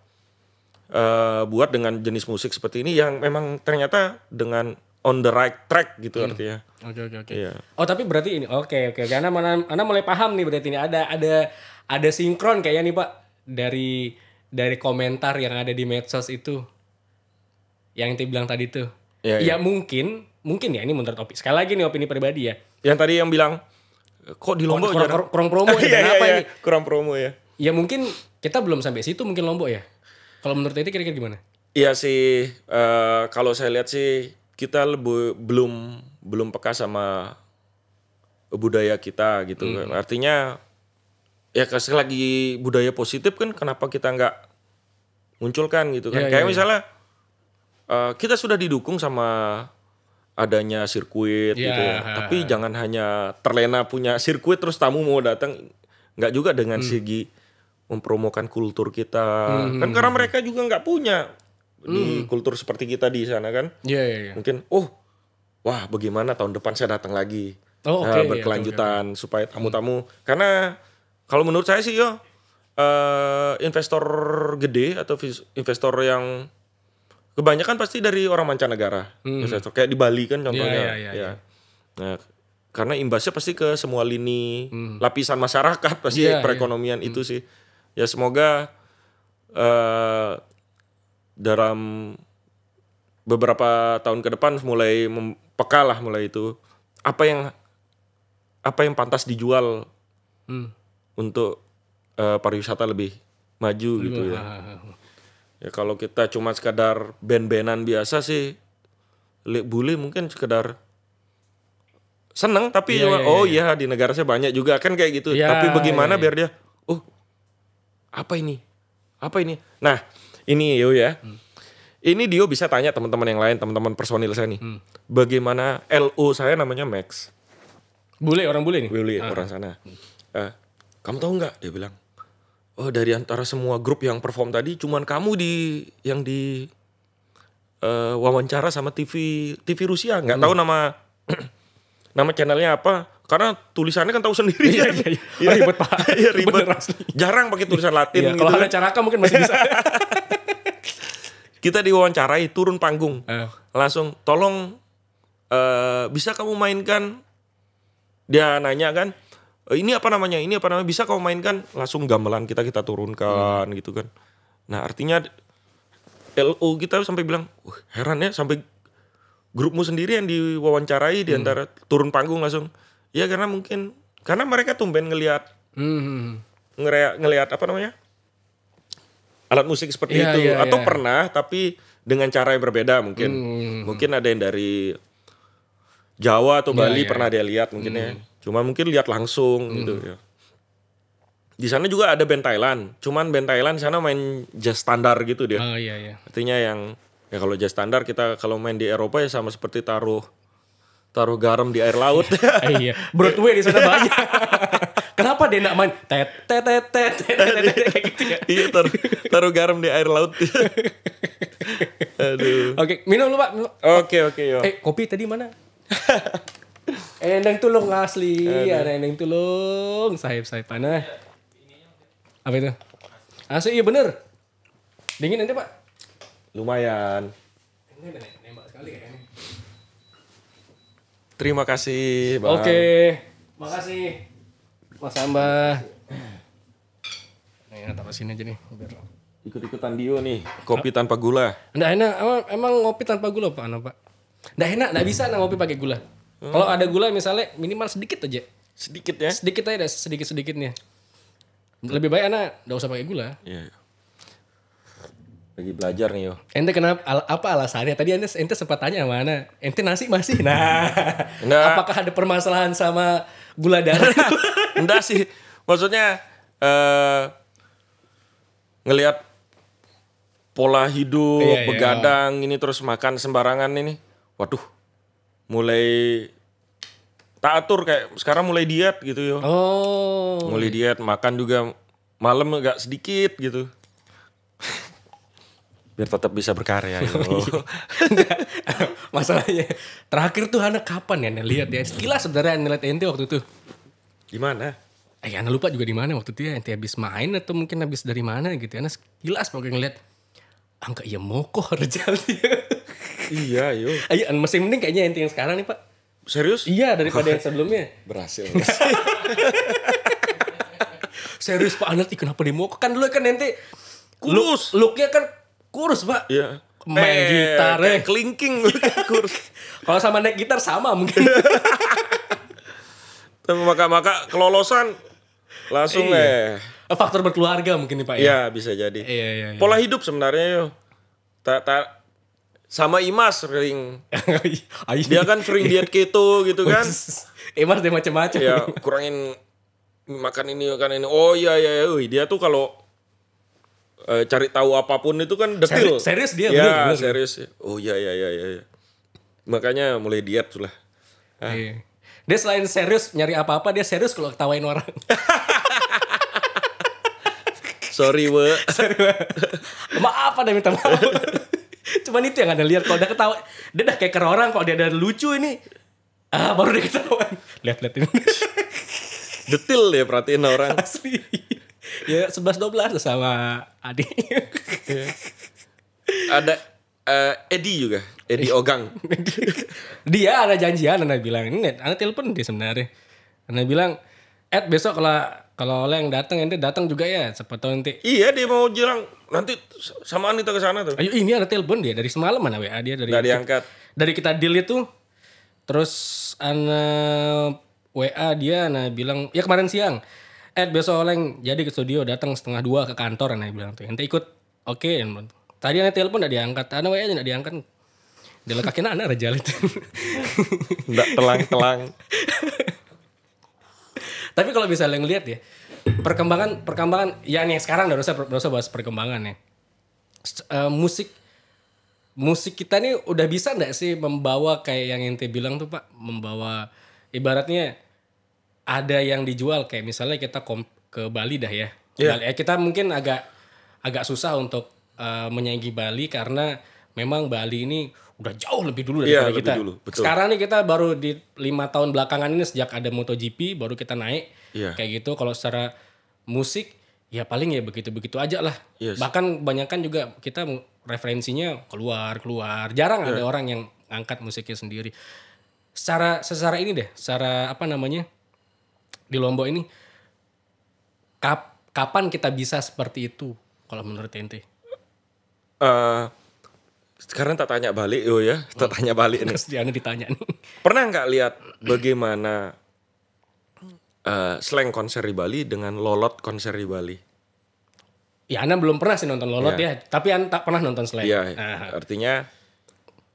Eh, buat dengan jenis musik seperti ini yang memang ternyata dengan on the right track gitu hmm. artinya. Oke okay, oke okay, oke. Okay. Iya. Yeah. Oh tapi berarti ini oke okay, oke okay. karena mana mana mulai paham nih berarti ini ada ada ada sinkron kayaknya nih Pak dari dari komentar yang ada di medsos itu yang tadi bilang tadi tuh. Yeah, iya. ya yeah. mungkin mungkin ya ini menurut opini sekali lagi nih opini pribadi ya. Yang tadi yang bilang kok di Lombok kurang, ya? kurang, kurang promo ya, iya, apa ini? Kurang promo ya. Ya mungkin kita belum sampai situ mungkin Lombok ya. Kalau menurut Titi kira-kira gimana? Iya sih, uh, kalau saya lihat sih kita lebih, belum belum peka sama budaya kita gitu hmm. Artinya ya kalau lagi budaya positif kan kenapa kita nggak munculkan gitu kan. Ya, Kayak ya, misalnya uh, kita sudah didukung sama adanya sirkuit ya, gitu. Ya. Tapi jangan hanya terlena punya sirkuit terus tamu mau datang nggak juga dengan hmm. segi mempromokan kultur kita hmm. kan hmm, karena hmm. mereka juga nggak punya hmm. di kultur seperti kita di sana kan yeah, yeah, yeah. mungkin oh wah bagaimana tahun depan saya datang lagi oh, eh, okay, iya, nah, berkelanjutan yeah, okay. supaya tamu-tamu hmm. karena kalau menurut saya sih yo uh, investor gede atau investor yang kebanyakan pasti dari orang mancanegara hmm. investor kayak di Bali kan contohnya yeah, yeah, yeah, ya yeah. nah karena imbasnya pasti ke semua lini hmm. lapisan masyarakat pasti yeah, iya. perekonomian yeah. itu hmm. sih ya semoga uh, dalam beberapa tahun ke depan mulai peka mulai itu apa yang apa yang pantas dijual hmm. untuk uh, pariwisata lebih maju hmm. gitu ya. Ya kalau kita cuma sekadar band-bandan biasa sih bule mungkin sekedar seneng tapi yeah, cuma yeah, oh iya. iya di negara saya banyak juga kan kayak gitu. Yeah, tapi bagaimana yeah, yeah. biar iya. dia apa ini? Apa ini? Nah, ini yo ya. Hmm. Ini Dio bisa tanya teman-teman yang lain, teman-teman personil saya nih. Hmm. Bagaimana LO saya namanya Max. Bule, orang bule nih? Bule, ah. orang sana. Hmm. Uh, kamu tahu nggak? Dia bilang, oh dari antara semua grup yang perform tadi, cuman kamu di yang di uh, wawancara sama TV TV Rusia. Nggak hmm. tahu nama nama channelnya apa karena tulisannya kan tahu sendiri ya, kan? iya, iya, iya. Oh, iya. ribet pak iya, ribet Bener, jarang pakai tulisan Latin iya, gitu kalau ada cara kan mungkin masih bisa kita diwawancarai turun panggung eh. langsung tolong uh, bisa kamu mainkan dia nanya kan eh, ini apa namanya ini apa namanya bisa kamu mainkan langsung gamelan kita kita turunkan hmm. gitu kan nah artinya LO kita sampai bilang uh, heran ya sampai grupmu sendiri yang diwawancarai hmm. di antara turun panggung langsung Iya karena mungkin karena mereka tumben ngelihat hmm. hmm, hmm. ngelihat apa namanya alat musik seperti yeah, itu yeah, atau yeah. pernah tapi dengan cara yang berbeda mungkin hmm. hmm mungkin ada yang dari Jawa atau iya, Bali yeah. pernah dia lihat mungkin ya. hmm. ya cuma mungkin lihat langsung hmm. gitu ya di sana juga ada band Thailand cuman band Thailand sana main jazz standar gitu dia oh, yeah, yeah. artinya yang ya kalau jazz standar kita kalau main di Eropa ya sama seperti taruh taruh garam di air laut. Ah, iya. Broadway di sana banyak. Kenapa dia enggak main tet tet tet tet tet kayak gitu ya? Iya, taruh taruh garam di air laut. Aduh. Oke, minum lu, Pak. Oke, oke, yo. Eh, kopi tadi mana? Endeng tulung asli, ada endeng tulung, sahib sahib panah. Apa itu? Asli iya bener. Dingin nanti pak. Lumayan. Ini nembak sekali ya. Terima kasih, Oke. Okay. Makasih. Mas Amba. Nih, taruh sini aja nih. Ikut-ikutan Dio nih, kopi tanpa gula. Nggak enak, emang, emang ngopi tanpa gula Pak Ana, Pak? Nggak enak, nggak bisa nah, ngopi pakai gula. Hmm. Kalau ada gula misalnya minimal sedikit aja. Sedikit ya? Sedikit aja, sedikit-sedikitnya. Lebih baik anak nggak usah pakai gula. yeah. Iya lagi belajar nih yo. Ente kenapa al apa alasannya? Tadi ente ente sempat tanya mana? Ente nasi masih. Nah, nah. apakah ada permasalahan sama gula darah? Enggak sih. Maksudnya uh, ngelihat pola hidup iya, iya. begadang iya. ini terus makan sembarangan ini. Waduh. Mulai tak atur kayak sekarang mulai diet gitu yo. Oh. Mulai diet, makan juga malam enggak sedikit gitu biar tetap bisa berkarya gitu. Masalahnya terakhir tuh anak kapan ya nih lihat ya? Sekilas sebenarnya nih lihat ente waktu itu. di mana? Eh, anak lupa juga di mana waktu itu ya. Ente habis main atau mungkin habis dari mana gitu. Ya. anak sekilas pokoknya ngeliat angka ah, iya moko dia iya, yuk. Ayo, eh, iya, masih mending kayaknya ente yang sekarang nih, Pak. Serius? Iya, daripada yang sebelumnya. Berhasil. Serius Pak Anat, kenapa di moko? Kan dulu kan ente Kulus. Look, looknya kan kurus pak iya. main eh, gitar eh kelingking iya, kurus kalau sama naik gitar sama mungkin tapi maka maka kelolosan langsung ya eh faktor berkeluarga mungkin nih pak ya, ya bisa jadi iya, iya, iya. pola hidup sebenarnya yo tak ta, sama Imas sering. dia kan sering diet keto gitu kan. Imas dia macam-macam. Ya, kurangin makan ini makan ini. Oh iya iya, iya. dia tuh kalau uh, cari tahu apapun itu kan detail, Serius, serius dia, ya, bener, bener. serius. Oh iya iya iya iya. Makanya mulai diet lah. Ah. Iya. Dia selain serius nyari apa-apa, dia serius kalau ketawain orang. Sorry, we. Sorry, we. maaf ada minta maaf. Cuman itu yang ada lihat kalau udah ketawa, dia udah kayak kerorang orang kalau dia ada lucu ini. Ah, baru dia ketawa. Lihat-lihat ini. Detil ya perhatiin orang. Asli ya sebelas dua belas sama adik ada uh, Edi juga Edi Ogang dia ada janjian anda bilang ini anda telepon dia sebenarnya anda bilang Ed besok kalau kalau oleh yang datang ente datang juga ya sepatu nanti iya dia mau jalan nanti sama Anita ke sana tuh ayo ini ada telepon dia dari semalam mana WA dia dari dari angkat dari kita deal itu terus ana WA dia anak bilang ya kemarin siang Ed eh, besok oleng jadi ke studio datang setengah dua ke kantor nih bilang tuh ente ikut oke okay. tadi yang telepon udah diangkat ane eh, wa aja diangkat dia lekakin anak raja itu nggak telang telang tapi kalau bisa misalnya ngelihat ya perkembangan perkembangan ya nih sekarang udah usah udah usah bahas perkembangan ya uh, musik musik kita nih udah bisa nggak sih membawa kayak yang ente bilang tuh pak membawa ibaratnya ada yang dijual kayak misalnya kita kom ke Bali dah ya. Yeah. Bali, eh, kita mungkin agak agak susah untuk uh, menyaingi Bali karena memang Bali ini udah jauh lebih dulu iya, daripada yeah, kita. Dulu, betul. Sekarang nih kita baru di lima tahun belakangan ini sejak ada MotoGP baru kita naik yeah. kayak gitu. Kalau secara musik ya paling ya begitu-begitu aja lah. Yes. Bahkan kebanyakan juga kita referensinya keluar keluar. Jarang yeah. ada orang yang angkat musiknya sendiri. Secara secara ini deh, secara apa namanya? di Lombok ini kap, kapan kita bisa seperti itu kalau menurut ente? Uh, sekarang tak tanya balik yo ya, tak tanya balik nih. Setiano ditanya nih. Pernah nggak lihat bagaimana uh, slang konser di Bali dengan lolot konser di Bali? Ya, anda belum pernah sih nonton lolot ya, ya, tapi anda tak pernah nonton slang. Iya, nah. artinya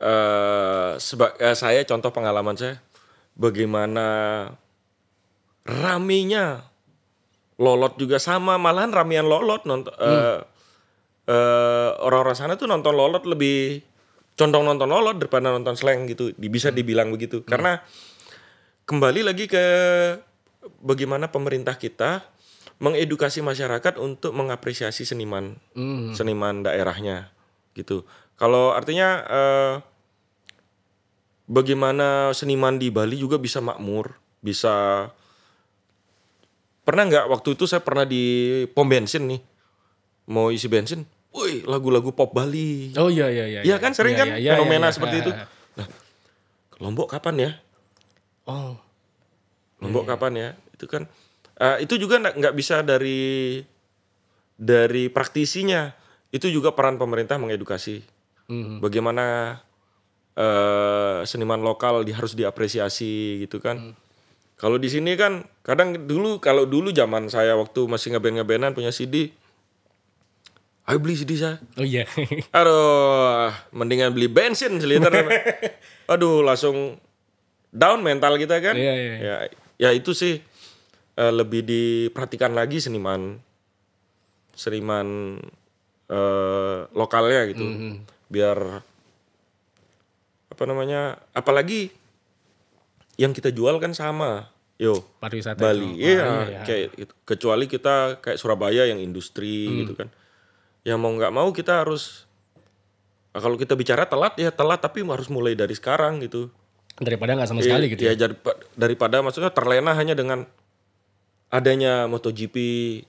uh, seba uh, saya contoh pengalaman saya bagaimana ramenya lolot juga sama malahan ramian lolot nonton hmm. uh, uh, orang-orang sana tuh nonton lolot lebih condong nonton lolot daripada nonton slang gitu bisa hmm. dibilang begitu hmm. karena kembali lagi ke bagaimana pemerintah kita mengedukasi masyarakat untuk mengapresiasi seniman hmm. seniman daerahnya gitu kalau artinya uh, bagaimana seniman di Bali juga bisa makmur bisa Pernah nggak waktu itu saya pernah di pom bensin nih. Mau isi bensin. Woi, lagu-lagu pop Bali. Oh iya, iya iya iya. Iya kan sering iya, kan iya, iya fenomena iya, iya, seperti itu. Iya. Nah, Lombok kapan ya? Oh. Lombok iya. kapan ya? Itu kan uh, itu juga nggak bisa dari dari praktisinya. Itu juga peran pemerintah mengedukasi. Mm -hmm. Bagaimana uh, seniman lokal di, harus diapresiasi gitu kan. Mm kalau di sini kan kadang dulu kalau dulu zaman saya waktu masih ngeben ngebenan punya CD, ayo beli CD saya. Oh iya. Yeah. Aduh, mendingan beli bensin seliter. Aduh, langsung down mental kita kan. Iya yeah, iya. Yeah, ya, ya itu sih uh, lebih diperhatikan lagi seniman seniman uh, lokalnya gitu, mm -hmm. biar apa namanya, apalagi yang kita jual kan sama yo pariwisata Bali iya, ya. kayak gitu. kecuali kita kayak Surabaya yang industri hmm. gitu kan yang mau nggak mau kita harus nah kalau kita bicara telat ya telat tapi harus mulai dari sekarang gitu daripada nggak sama iya, sekali gitu ya, ya daripada maksudnya terlena hanya dengan adanya MotoGP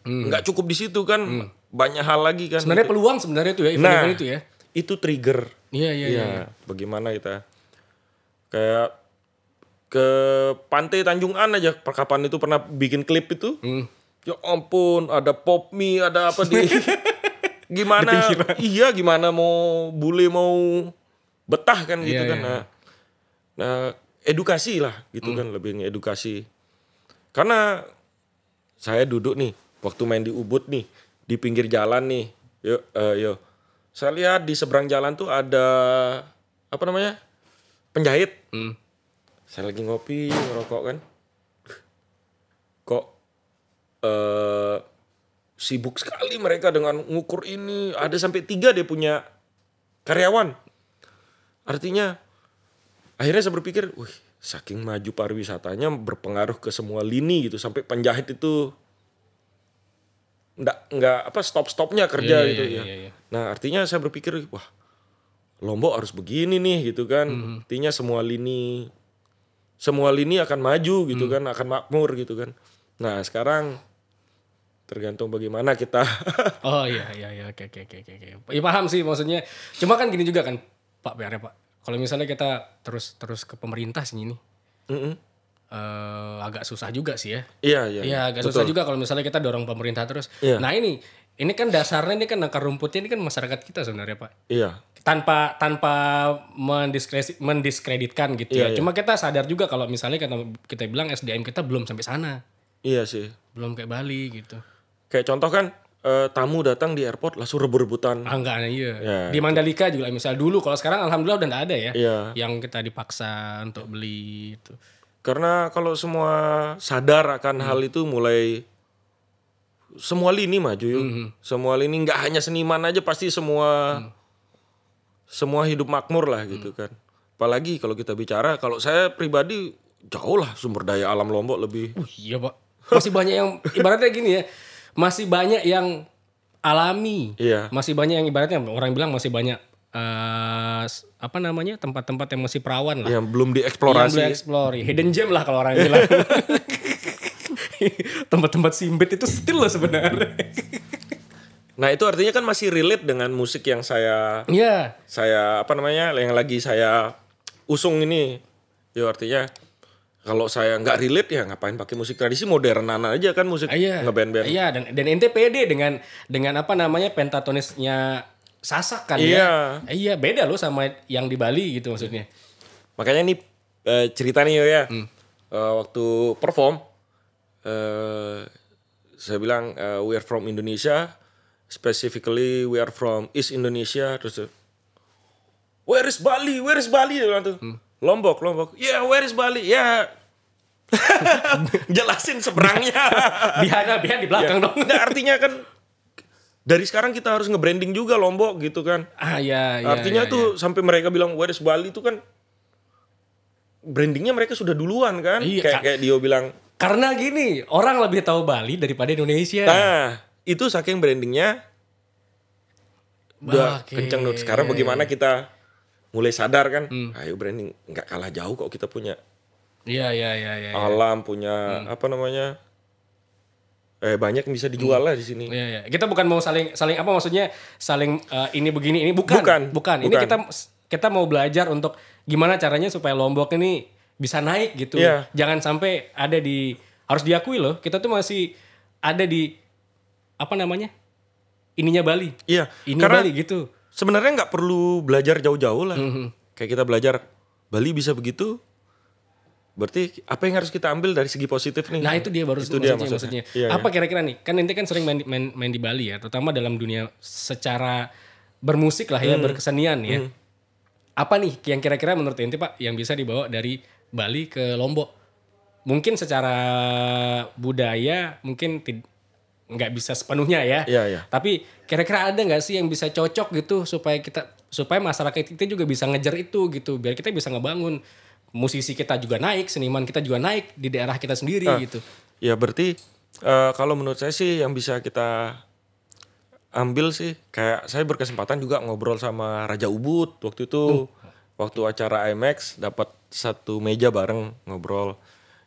hmm. nggak hmm. cukup di situ kan hmm. banyak hal lagi kan sebenarnya gitu. peluang sebenarnya itu ya event nah, itu ya itu trigger iya iya iya, iya, iya. bagaimana kita kayak ke pantai Tanjung An aja perkapan itu pernah bikin klip itu hmm. ya ampun ada pop mie ada apa di gimana iya gimana mau bule mau betah kan gitu yeah, kan yeah. Iya. Nah, edukasi lah gitu hmm. kan lebih edukasi karena saya duduk nih waktu main di Ubud nih di pinggir jalan nih yo uh, yo saya lihat di seberang jalan tuh ada apa namanya penjahit hmm saya lagi ngopi ngerokok kan kok uh, sibuk sekali mereka dengan ngukur ini ada sampai tiga dia punya karyawan artinya akhirnya saya berpikir wih saking maju pariwisatanya berpengaruh ke semua lini gitu sampai penjahit itu nggak nggak apa stop stopnya kerja yeah, iya, gitu yeah, ya yeah, yeah. nah artinya saya berpikir wah Lombok harus begini nih gitu kan. Mm. Artinya semua lini semua lini akan maju gitu hmm. kan, akan makmur gitu kan. Nah, sekarang tergantung bagaimana kita. oh iya iya iya oke oke oke oke. Ya paham sih maksudnya. Cuma kan gini juga kan Pak Biar ya Pak. Kalau misalnya kita terus terus ke pemerintah sini nih. Mm -hmm. Uh, eh, agak susah juga sih ya. Iya iya. Iya, iya. agak betul. susah juga kalau misalnya kita dorong pemerintah terus. Iya. Nah ini ini kan dasarnya ini kan akar rumputnya ini kan masyarakat kita sebenarnya Pak. Iya tanpa tanpa mendiskredit, mendiskreditkan gitu ya. iya, ya. Iya. Cuma kita sadar juga kalau misalnya kita kita bilang SDM kita belum sampai sana. Iya sih. Belum kayak Bali gitu. Kayak contoh kan uh, tamu datang di airport langsung rebut-rebutan. Ah enggak, nah, iya. Ya, di Mandalika juga misal dulu kalau sekarang alhamdulillah udah enggak ada ya. Iya. Yang kita dipaksa untuk beli itu. Karena kalau semua sadar akan hmm. hal itu mulai semua lini maju yuk. Hmm, hmm. Semua lini nggak hanya seniman aja pasti semua hmm semua hidup makmur lah gitu hmm. kan. Apalagi kalau kita bicara kalau saya pribadi jauh lah sumber daya alam Lombok lebih. Uh, iya pak. Masih banyak yang ibaratnya gini ya, masih banyak yang alami. Iya. Masih banyak yang ibaratnya orang bilang masih banyak uh, apa namanya tempat-tempat yang masih perawan lah. Yang belum dieksplorasi. Yang belum eksplor, hidden gem lah kalau orang bilang. Tempat-tempat simbet itu still loh sebenarnya. Nah itu artinya kan masih relate dengan musik yang saya, yeah. saya apa namanya yang lagi saya usung ini. Ya artinya kalau saya nggak relate ya ngapain pakai musik tradisi modernan aja kan musik ah, iya, ngeband-band. Iya dan dan ente pede dengan dengan apa namanya pentatonisnya Sasak kan ya? iya. ya. Iya beda loh sama yang di Bali gitu maksudnya. Makanya ini nih eh, cerita nih ya hmm. Eh, waktu perform eh, saya bilang we are from Indonesia specifically we are from East Indonesia terus where is Bali where is Bali hmm. Lombok Lombok yeah where is Bali yeah jelasin seberangnya Biar, biar di belakang yeah. dong nah, artinya kan dari sekarang kita harus nge-branding juga Lombok gitu kan ah ya, artinya ya, tuh ya. sampai mereka bilang where is Bali itu kan brandingnya mereka sudah duluan kan iya, kayak kayak Dio bilang karena gini orang lebih tahu Bali daripada Indonesia nah itu saking brandingnya udah okay. kenceng dong. sekarang bagaimana kita mulai sadar kan hmm. Nah, ayo branding nggak kalah jauh kok kita punya iya iya iya ya, alam punya hmm. apa namanya eh banyak yang bisa dijual hmm. lah di sini iya iya kita bukan mau saling saling apa maksudnya saling uh, ini begini ini bukan bukan, bukan. ini kita kita mau belajar untuk gimana caranya supaya lombok ini bisa naik gitu yeah. jangan sampai ada di harus diakui loh kita tuh masih ada di apa namanya ininya Bali iya ini karena Bali gitu sebenarnya nggak perlu belajar jauh-jauh lah mm -hmm. kayak kita belajar Bali bisa begitu berarti apa yang harus kita ambil dari segi positif nih nah itu dia baru itu maksudnya, dia maksudnya, maksudnya. Iya, apa iya. kira-kira iya. nih kan ente kan sering main, main main di Bali ya terutama dalam dunia secara bermusik lah ya hmm. berkesenian ya hmm. apa nih yang kira-kira menurut Inti pak yang bisa dibawa dari Bali ke Lombok mungkin secara budaya mungkin nggak bisa sepenuhnya ya. Iya, iya. Tapi kira-kira ada nggak sih yang bisa cocok gitu supaya kita supaya masyarakat kita juga bisa ngejar itu gitu biar kita bisa ngebangun musisi kita juga naik, seniman kita juga naik di daerah kita sendiri nah, gitu. Ya berarti uh, kalau menurut saya sih yang bisa kita ambil sih kayak saya berkesempatan juga ngobrol sama Raja Ubud waktu itu hmm. waktu acara IMAX dapat satu meja bareng ngobrol.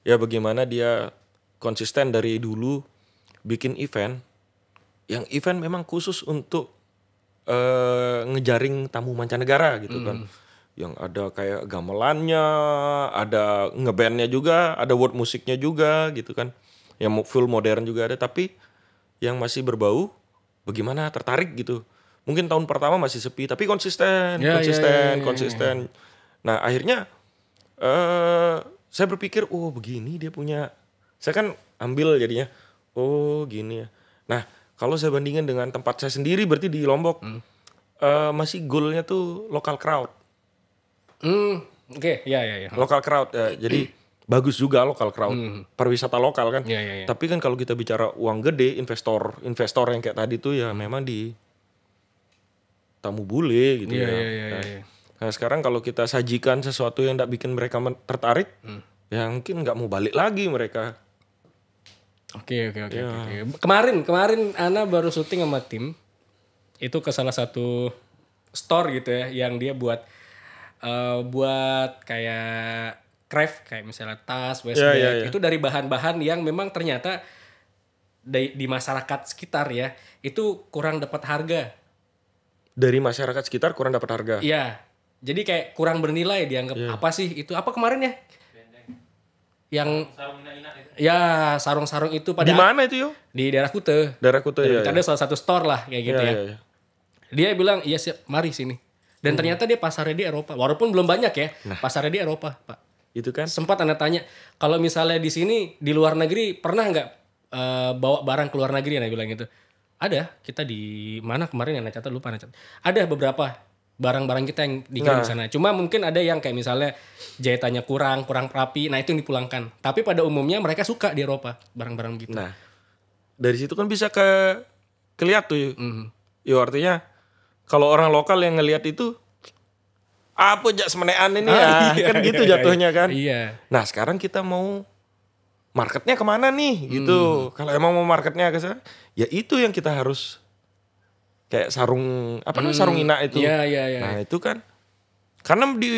Ya bagaimana dia konsisten dari dulu bikin event yang event memang khusus untuk uh, ngejaring tamu mancanegara gitu mm. kan hmm. yang ada kayak gamelannya ada ngebandnya juga ada word musiknya juga gitu kan yang full modern juga ada tapi yang masih berbau bagaimana tertarik gitu mungkin tahun pertama masih sepi tapi konsisten yeah, ya, konsisten yeah, yeah, yeah, konsisten yeah, konsisten nah akhirnya uh, saya berpikir oh begini dia punya saya kan ambil jadinya Oh gini ya. Nah kalau saya bandingkan dengan tempat saya sendiri berarti di Lombok hmm. uh, masih goalnya tuh lokal crowd. Hmm. Oke, okay. ya ya ya. Lokal crowd uh, jadi hmm. bagus juga lokal crowd, hmm. pariwisata lokal kan. Ya, ya, ya. Tapi kan kalau kita bicara uang gede, investor investor yang kayak tadi tuh ya memang di tamu bule gitu ya. ya. ya, ya, ya. Nah, ya. nah sekarang kalau kita sajikan sesuatu yang tidak bikin mereka tertarik, hmm. ya mungkin nggak mau balik lagi mereka. Oke oke ya. oke oke. Kemarin kemarin Ana baru syuting sama tim itu ke salah satu store gitu ya yang dia buat uh, buat kayak craft kayak misalnya tas, waistband yeah, yeah, yeah. itu dari bahan-bahan yang memang ternyata di, di masyarakat sekitar ya itu kurang dapat harga. Dari masyarakat sekitar kurang dapat harga. Iya. Jadi kayak kurang bernilai dianggap yeah. apa sih itu? Apa kemarin ya? yang ya sarung-sarung itu pada di mana itu yo di daerah Kute daerah Kute ya, ya. ada salah satu store lah kayak gitu ya, ya, ya. ya. dia bilang iya siap mari sini dan hmm. ternyata dia pasar di Eropa walaupun belum banyak ya nah. pasarnya di Eropa pak itu kan sempat anda tanya kalau misalnya di sini di luar negeri pernah nggak uh, bawa barang ke luar negeri anda bilang gitu ada kita di mana kemarin ya, anda catat lupa anda catat ada beberapa barang-barang kita yang dikirim nah. sana. Cuma mungkin ada yang kayak misalnya jahitannya kurang, kurang rapi, nah itu yang dipulangkan. Tapi pada umumnya mereka suka di Eropa barang-barang gitu. Nah, dari situ kan bisa ke keliat tuh. Mm-hmm. Yo artinya kalau orang lokal yang ngelihat itu apa jak semenean ini ya? ah, ya iya, kan gitu iya, gitu iya, jatuhnya kan. Iya. Nah sekarang kita mau marketnya kemana nih gitu. Mm. Kalau emang mau marketnya ke sana, ya itu yang kita harus kayak sarung apa namanya hmm, sarung ina itu. Iya, iya, iya. Nah, itu kan karena di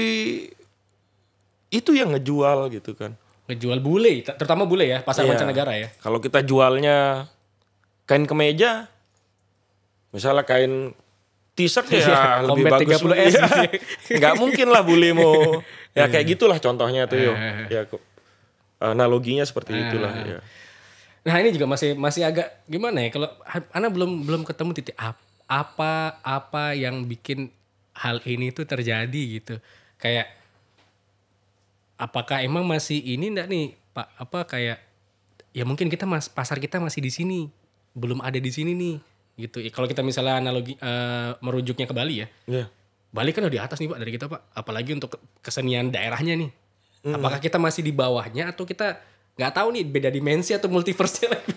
itu yang ngejual gitu kan. Ngejual bule, terutama bule ya, pasar iya. mancanegara ya. Kalau kita jualnya kain kemeja misalnya kain t-shirt ya iya, lebih bagus 30 S ya. nggak mungkin lah bule mau ya iya, kayak iya. gitulah contohnya tuh yo eh, eh, eh. ya analoginya seperti itulah ya. Nah ini juga masih masih agak gimana ya kalau anak belum belum ketemu titik apa apa apa yang bikin hal ini tuh terjadi gitu kayak apakah emang masih ini ndak nih pak apa kayak ya mungkin kita mas pasar kita masih di sini belum ada di sini nih gitu ya, kalau kita misalnya analogi uh, merujuknya ke Bali ya yeah. Bali kan udah di atas nih pak dari kita pak apalagi untuk kesenian daerahnya nih mm. apakah kita masih di bawahnya atau kita nggak tahu nih beda dimensi atau multiverse lagi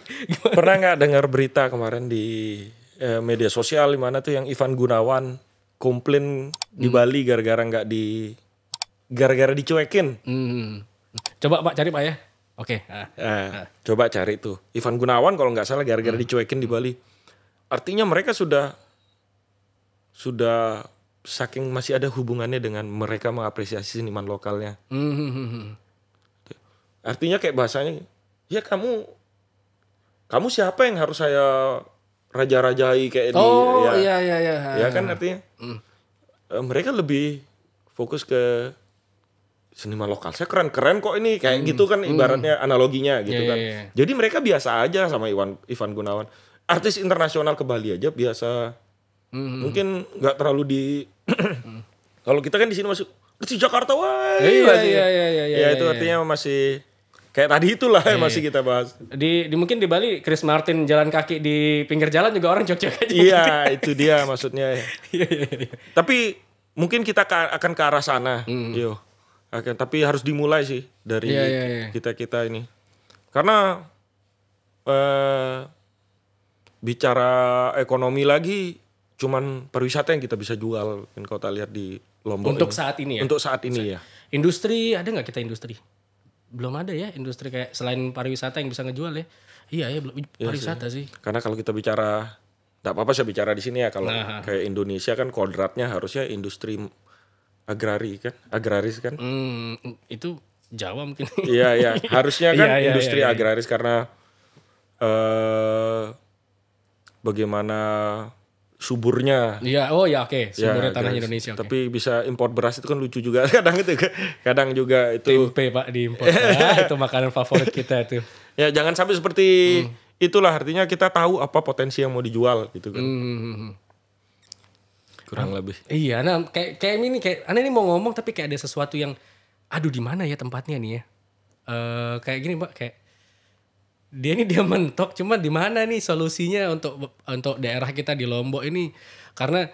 pernah nggak dengar berita kemarin di Eh, media sosial di mana tuh yang Ivan Gunawan komplain di hmm. Bali gara-gara nggak di gara-gara dicuekin. Hmm. Coba Pak cari Pak ya. Oke. Okay. Ah. Eh, ah. Coba cari tuh Ivan Gunawan kalau nggak salah gara-gara hmm. dicuekin di hmm. Bali. Artinya mereka sudah sudah saking masih ada hubungannya dengan mereka mengapresiasi seniman lokalnya. Hmm. hmm Artinya kayak bahasanya, ya kamu kamu siapa yang harus saya raja-rajai kayak oh, di ya, iya iya iya. Ya kan artinya mm. uh, mereka lebih fokus ke seniman lokal. Saya keren-keren kok ini kayak hmm. gitu kan hmm. ibaratnya hmm. analoginya iya, gitu yeah, kan. Yeah, yeah. Jadi mereka biasa aja sama Iwan Ivan Gunawan. Artis internasional ke Bali aja biasa. Hmm. hmm. Mungkin nggak terlalu di hmm. Kalau kita kan di sini masuk di Jakarta wah. Iya iya iya, iya iya. Ya iya, itu artinya masih kayak tadi itulah yang iya, masih iya. kita bahas. Di, di mungkin di Bali Chris Martin jalan kaki di pinggir jalan juga orang cocok aja. Kan iya, itu dia maksudnya. Iya, tapi mungkin kita akan ke arah sana, mm. yo. Akan tapi harus dimulai sih dari yeah, yeah, yeah. kita kita ini, karena eh, bicara ekonomi lagi, cuman pariwisata yang kita bisa jual, kan kau tak lihat di Lombok. Untuk ini. saat ini ya. Untuk saat ini Se- ya. Industri ada nggak kita industri? belum ada ya industri kayak selain pariwisata yang bisa ngejual ya. Iya ya belum iya pariwisata sih. sih. Karena kalau kita bicara tidak apa-apa saya bicara di sini ya kalau nah. kayak Indonesia kan kodratnya harusnya industri agrari kan, agraris kan? Hmm, itu Jawa mungkin. iya iya, harusnya kan iya, iya, industri iya, iya, agraris karena eh uh, bagaimana suburnya. Iya, oh ya oke, okay. suburnya ya, tanah Indonesia. Okay. Tapi bisa impor beras itu kan lucu juga kadang itu kadang juga itu tempe Pak diimpor. ya, ah, itu makanan favorit kita itu. Ya, jangan sampai seperti hmm. itulah artinya kita tahu apa potensi yang mau dijual gitu kan. Hmm. hmm, hmm, hmm. Kurang lebih. Iya, nah kayak kayak ini kayak aneh ini mau ngomong tapi kayak ada sesuatu yang aduh di mana ya tempatnya nih ya. Uh, kayak gini pak kayak dia ini dia mentok cuma di mana nih solusinya untuk untuk daerah kita di Lombok ini karena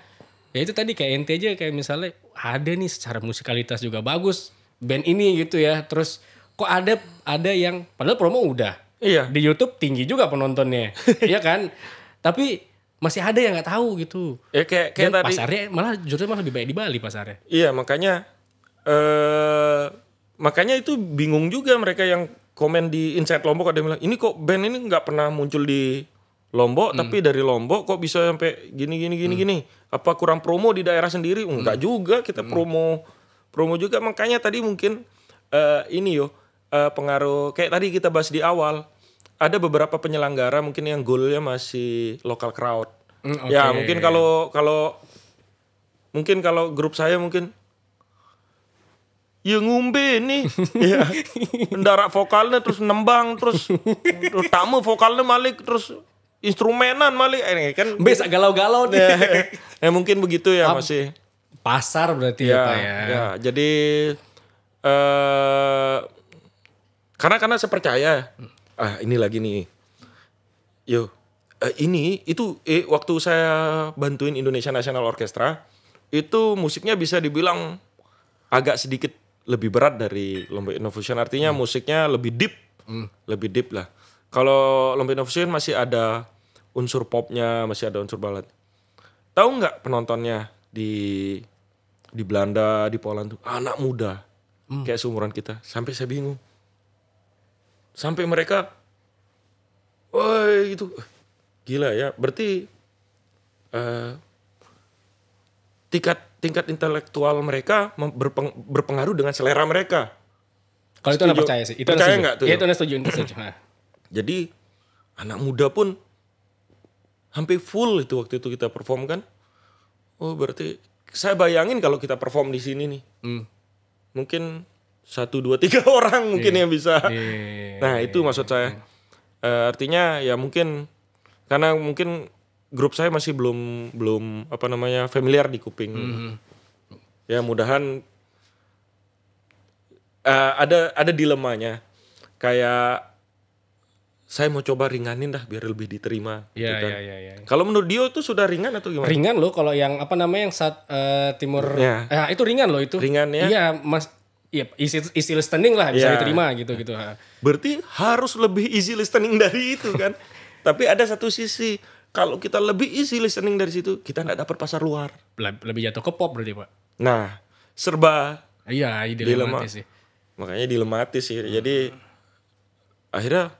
ya itu tadi kayak ente aja kayak misalnya ada nih secara musikalitas juga bagus band ini gitu ya terus kok ada ada yang padahal promo udah iya di YouTube tinggi juga penontonnya iya kan tapi masih ada yang nggak tahu gitu ya kayak kayak Dan tadi pasarnya malah justru malah lebih baik di Bali pasarnya iya makanya eh uh, makanya itu bingung juga mereka yang komen di Inside Lombok ada yang bilang ini kok band ini nggak pernah muncul di Lombok hmm. tapi dari Lombok kok bisa sampai gini gini gini hmm. gini apa kurang promo di daerah sendiri enggak hmm. juga kita hmm. promo promo juga makanya tadi mungkin uh, ini yo uh, pengaruh kayak tadi kita bahas di awal ada beberapa penyelenggara mungkin yang goalnya masih lokal crowd hmm, okay. ya mungkin kalau kalau mungkin kalau grup saya mungkin ya ngombe nih ya. Mendarak vokalnya terus nembang terus tamu vokalnya malik terus instrumenan malik ini eh, kan bes galau-galau deh. Ya, ya, mungkin begitu ya masih. Ya. Pasar berarti ya, ya Pak ya. ya. jadi uh, karena karena saya percaya ah ini lagi nih. Yo, uh, ini itu eh, waktu saya bantuin Indonesia National Orchestra itu musiknya bisa dibilang agak sedikit lebih berat dari lomba innovation artinya hmm. musiknya lebih deep hmm. lebih deep lah kalau lomba innovation masih ada unsur popnya masih ada unsur balad tahu nggak penontonnya di di Belanda di Poland tuh anak muda hmm. kayak seumuran kita sampai saya bingung sampai mereka woi gitu gila ya berarti uh, eh, tingkat tingkat intelektual mereka berpeng berpengaruh dengan selera mereka. Kalau itu anda percaya sih, itu percaya nggak tuh? Ya, itu anda setuju, setuju. Jadi anak muda pun hampir full itu waktu itu kita perform kan. Oh berarti saya bayangin kalau kita perform di sini nih, hmm. mungkin satu dua tiga orang mungkin yeah. yang bisa. Yeah. Iya, nah iya, itu iya, maksud saya. Uh, artinya ya mungkin karena mungkin grup saya masih belum belum apa namanya familiar di kuping. Hmm. Ya mudahan uh, ada ada dilemanya kayak saya mau coba ringanin dah biar lebih diterima. Iya iya iya. Kalau menurut Dio itu sudah ringan atau gimana? Ringan loh kalau yang apa namanya yang saat uh, timur ya. eh, itu ringan loh itu. Ringan ya. Iya mas Iya, easy, easy listening lah bisa yeah. diterima gitu gitu. Berarti harus lebih easy listening dari itu kan. Tapi ada satu sisi kalau kita lebih isi listening dari situ, kita nggak dapat pasar luar. Lebih jatuh ke pop berarti pak. Nah, serba. Iya, iya dilematis dilema. sih. Makanya dilematis sih. Hmm. Jadi akhirnya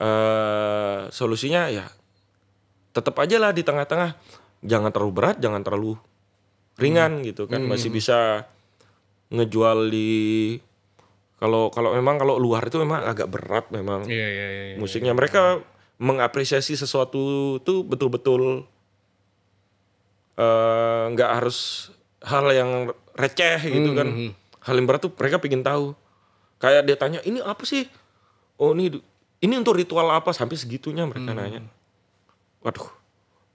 uh, solusinya ya tetap aja lah di tengah-tengah. Jangan terlalu berat, jangan terlalu ringan hmm. gitu kan. Hmm. Masih bisa ngejual di kalau kalau memang kalau luar itu memang agak berat memang. Iya, iya, iya. iya musiknya iya. mereka mengapresiasi sesuatu tuh betul-betul eh, nggak -betul, uh, harus hal yang receh gitu hmm, kan. Hmm, hmm. Hal yang berat tuh mereka pingin tahu. Kayak dia tanya, ini apa sih? Oh ini ini untuk ritual apa sampai segitunya mereka hmm. nanya. Waduh,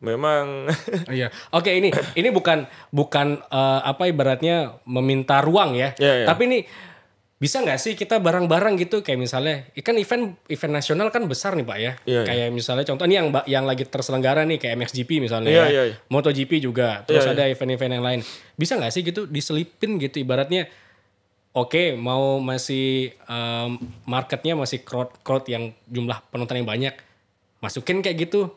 memang. iya, oke ini ini bukan bukan uh, apa ibaratnya meminta ruang ya. Yeah, yeah. Tapi ini bisa nggak sih kita barang-barang gitu kayak misalnya ikan event event nasional kan besar nih pak ya iya, iya. kayak iya. misalnya contoh ini yang yang lagi terselenggara nih kayak MXGP misalnya iya, ya. iya. iya. MotoGP juga iya, terus iya, ada event-event yang lain bisa nggak sih gitu diselipin gitu ibaratnya oke okay, mau masih um, marketnya masih crowd crowd yang jumlah penonton yang banyak masukin kayak gitu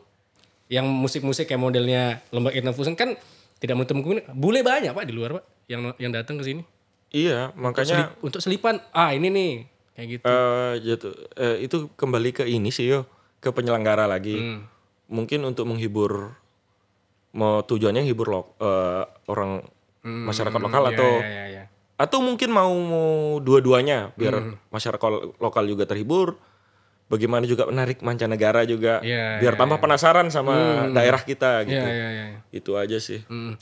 yang musik-musik kayak modelnya lembak Etna kan tidak menutup kemungkinan bule banyak pak di luar pak yang yang datang ke sini Iya, makanya untuk, selip, untuk selipan ah ini nih kayak gitu. Uh, gitu. uh, itu kembali ke ini sih yo, ke penyelenggara lagi. Hmm. Mungkin untuk menghibur mau tujuannya hibur lo, uh, orang hmm, masyarakat hmm, lokal hmm, atau iya, iya. atau mungkin mau mau dua-duanya biar hmm. masyarakat lokal juga terhibur. Bagaimana juga menarik mancanegara juga, yeah, biar yeah, tambah yeah. penasaran sama hmm. daerah kita ya, gitu. Yeah, yeah, yeah. Itu aja sih. Hmm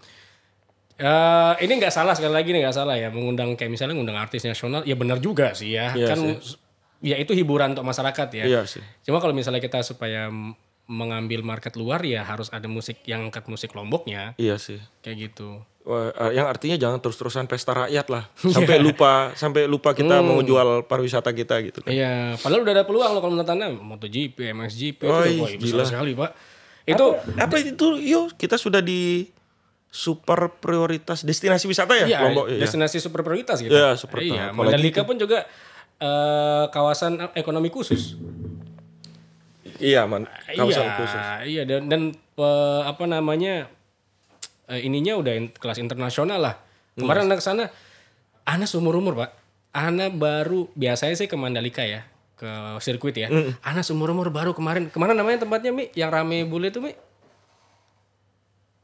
Uh, ini nggak salah sekali lagi nih nggak salah ya mengundang kayak misalnya mengundang artis nasional ya benar juga sih ya iya kan sih. ya itu hiburan untuk masyarakat ya. Iya sih. Cuma kalau misalnya kita supaya mengambil market luar ya harus ada musik yang angkat musik lomboknya. Iya sih. Kayak gitu. Uh, yang artinya jangan terus-terusan pesta rakyat lah iya. sampai lupa sampai lupa kita hmm. mau jual pariwisata kita gitu kan. Iya, padahal udah ada peluang loh kalau menurut Anda MotoGP, MXGP oh, itu iya, gila. sekali, Pak. Itu apa, apa itu yuk kita sudah di super prioritas destinasi wisata ya, iya, Lombok. Iya. Destinasi super prioritas gitu. Ya, super iya, Mandalika pun juga uh, kawasan ekonomi khusus. Iya, man. Kawasan iya, khusus. Iya, dan dan uh, apa namanya? Uh, ininya udah in, kelas internasional lah. Kemarin hmm. anak sana Ana seumur-umur, Pak. Ana baru biasanya sih ke Mandalika ya, ke sirkuit ya. Hmm. Ana seumur-umur baru kemarin. Kemarin namanya tempatnya Mi yang rame bule tuh Mi?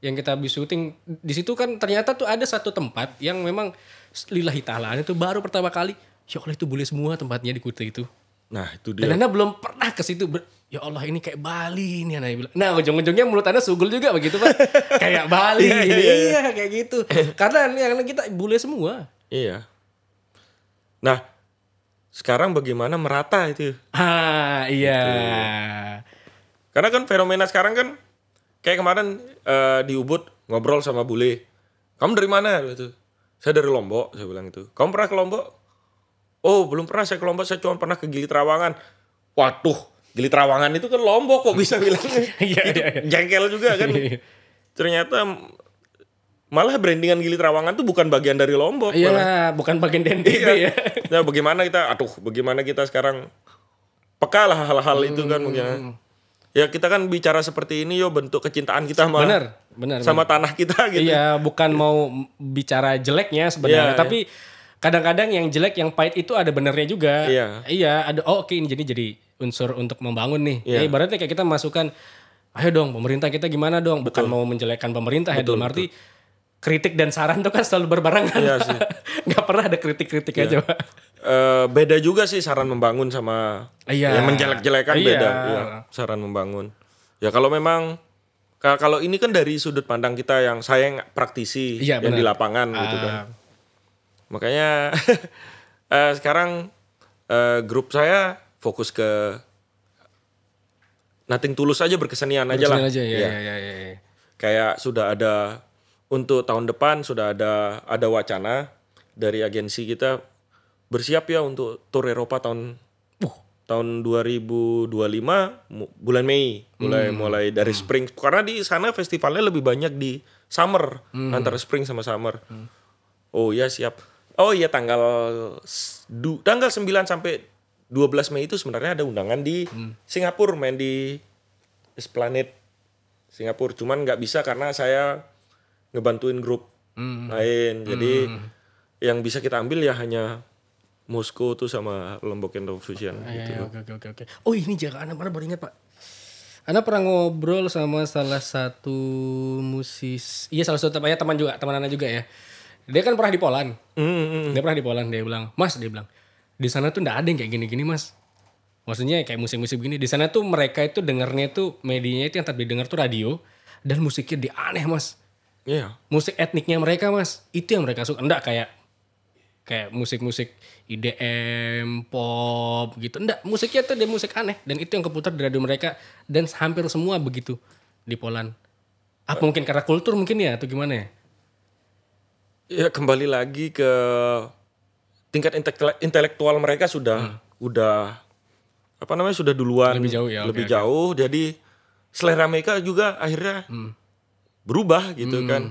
yang kita habis syuting di situ kan ternyata tuh ada satu tempat yang memang lillahi taala itu baru pertama kali ya Allah itu boleh semua tempatnya di Kuta itu nah itu dia dan Anda belum pernah ke situ ya Allah ini kayak Bali ini Anda bilang nah ujung-ujungnya mulut Anda sugul juga begitu Pak kayak Bali iya, iya, gitu. iya, iya kayak gitu karena yang kita boleh semua iya nah sekarang bagaimana merata itu ah iya gitu. karena kan fenomena sekarang kan Kayak kemarin uh, di Ubud ngobrol sama bule. Kamu dari mana? Gitu. Saya dari Lombok, saya bilang itu. Kamu pernah ke Lombok? Oh, belum pernah saya ke Lombok, saya cuma pernah ke Gili Trawangan. Waduh, Gili Trawangan itu kan Lombok kok bisa bilang. Iya, iya, iya, Jengkel juga kan. Iya, iya. Ternyata malah brandingan Gili Trawangan itu bukan bagian dari Lombok. Iya, bukan bagian dari iya. ya. Nah, bagaimana kita aduh, bagaimana kita sekarang peka lah hal-hal hmm. itu kan mungkin. Hmm ya kita kan bicara seperti ini yo bentuk kecintaan kita sama bener, bener, sama bener. tanah kita gitu. Iya, bukan mau bicara jeleknya sebenarnya, Iya tapi iya. kadang-kadang iya. yang jelek yang pahit itu ada benernya juga. Iya. Iya, ada oh oke okay, ini jadi jadi unsur untuk membangun nih. Iya. Ya ibaratnya kayak kita masukkan ayo dong pemerintah kita gimana dong, bukan mau menjelekkan pemerintah betul, ya dalam arti betul kritik dan saran tuh kan selalu berbarengan. Iya sih. Gak pernah ada kritik-kritik iya. aja, Pak. E, beda juga sih saran membangun sama iya. yang menjelek-jelekan iya. beda. Iya, saran membangun. Ya kalau memang kalau ini kan dari sudut pandang kita yang saya yang praktisi iya, yang di lapangan uh. gitu ah. kan. Makanya e, sekarang e, grup saya fokus ke nothing tulus aja berkesenian, berkesenian aja lah. Aja, ya, ya. Ya, ya, ya. Iya. Kayak sudah ada untuk tahun depan sudah ada ada wacana dari agensi kita bersiap ya untuk tour Eropa tahun uh. tahun 2025 bulan Mei mulai hmm. mulai dari hmm. spring karena di sana festivalnya lebih banyak di summer hmm. antara spring sama summer. Hmm. Oh iya siap. Oh iya tanggal du, tanggal 9 sampai 12 Mei itu sebenarnya ada undangan di hmm. Singapura main di Esplanade Singapura cuman nggak bisa karena saya ngebantuin grup mm. lain jadi mm. yang bisa kita ambil ya hanya Moskow tuh sama Lombok and Fusion ah, iya, gitu. Iya, oke okay, oke okay, oke. Okay. Oh ini jaga anak mana baru ingat pak. Anak pernah ngobrol sama salah satu musis, iya salah satu temannya teman juga, teman anak juga ya. Dia kan pernah di Poland. Mm, mm, Dia pernah di Poland. Dia bilang, Mas, dia bilang, di sana tuh ndak ada yang kayak gini-gini, Mas. Maksudnya kayak musik-musik gini. Di sana tuh mereka itu dengernya itu medianya itu yang tadi dengar tuh radio dan musiknya di aneh, Mas. Iya. Musik etniknya mereka mas, itu yang mereka suka. Enggak kayak kayak musik-musik IDM, pop gitu. Enggak, musiknya tuh dia musik aneh dan itu yang keputar di radio mereka dan hampir semua begitu di Poland. Apa ah, mungkin karena kultur mungkin ya atau gimana ya? Ya kembali lagi ke tingkat intelektual mereka sudah hmm. udah apa namanya sudah duluan lebih jauh ya lebih okay, jauh okay. jadi selera mereka juga akhirnya hmm berubah gitu hmm. kan.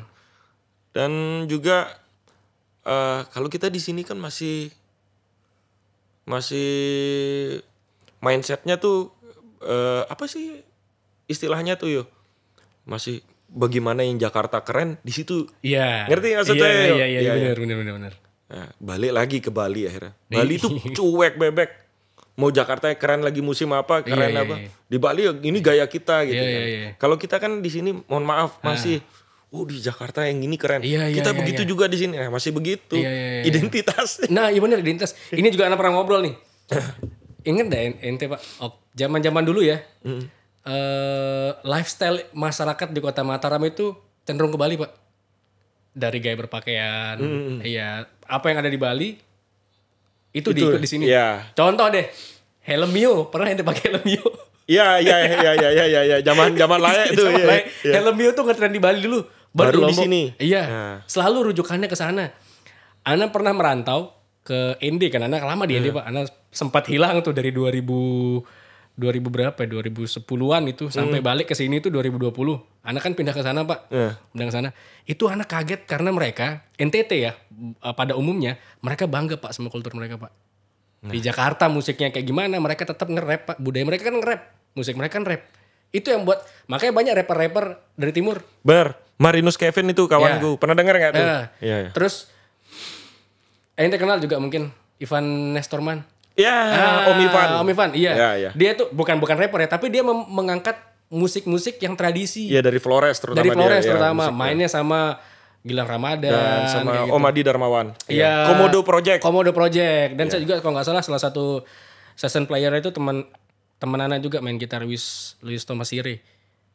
Dan juga uh, kalau kita di sini kan masih masih mindsetnya tuh uh, apa sih istilahnya tuh yo masih bagaimana yang Jakarta keren di situ. Iya. Yeah. Ngerti maksudnya? Iya iya iya, iya, iya benar iya. benar benar benar. Nah, balik lagi ke Bali akhirnya. Bali tuh cuek bebek mau Jakarta keren lagi musim apa iya, keren yeah, apa yeah, yeah. di Bali ini gaya kita gitu yeah, kan. yeah, yeah. kalau kita kan di sini mohon maaf ah. masih uh Oh di Jakarta yang ini keren. Iya, iya, kita iya, begitu yeah. juga di sini, nah, masih begitu. yeah, yeah, yeah, iya. Identitas. Nah, iya benar identitas. Ini juga anak pernah ngobrol nih. Ingat dah ente pak, oh, zaman zaman dulu ya, mm. uh, lifestyle masyarakat di Kota Mataram itu cenderung ke Bali pak. Dari gaya berpakaian, mm. apa yang ada di Bali itu, itu diikut di sini. Iya. Contoh deh, helm Mio, pernah yang dipakai helm Mio? Iya, iya, iya, iya, iya, iya, iya, zaman zaman iya, layak itu. Zaman ya, layak. Ya. Helm Mio tuh ngetren di Bali dulu. Baru, Baru di sini. Iya. yeah. Selalu rujukannya ke sana. Ana pernah merantau ke Ende kan, Ana lama di Indi yeah. Hmm. Pak. Ana sempat hilang tuh dari 2000 2000 berapa 2010-an ya? itu hmm. sampai balik ke sini itu 2020. Anak kan pindah ke sana, Pak. Yeah. Pindah ke sana. Itu anak kaget karena mereka NTT ya eh, pada umumnya mereka bangga Pak sama kultur mereka, Pak. Nah. Di Jakarta musiknya kayak gimana, mereka tetap nge-rap, Pak. Budaya mereka kan nge-rap. Musik mereka kan rap. Itu yang buat makanya banyak rapper-rapper dari timur. Ber, Marinus Kevin itu kawanku. Iya. Yeah. Pernah dengar nggak tuh? Yeah. Yeah, yeah. Terus yang terkenal juga mungkin Ivan Nestorman. Ya, yeah, Om Ivan. Om Ivan, iya. Yeah, yeah. Dia tuh bukan bukan rapper ya, tapi dia mengangkat musik-musik yang tradisi. Iya, yeah, dari Flores terutama Dari Flores dia, ya, terutama, ya, mainnya sama Gilang Ramadan dan sama gitu. Om Adi Darmawan. Iya. iya. Komodo Project. Komodo Project. Dan iya. saya juga kalau nggak salah salah satu session player itu teman teman anak juga main gitar Luis Luis Thomas Siri.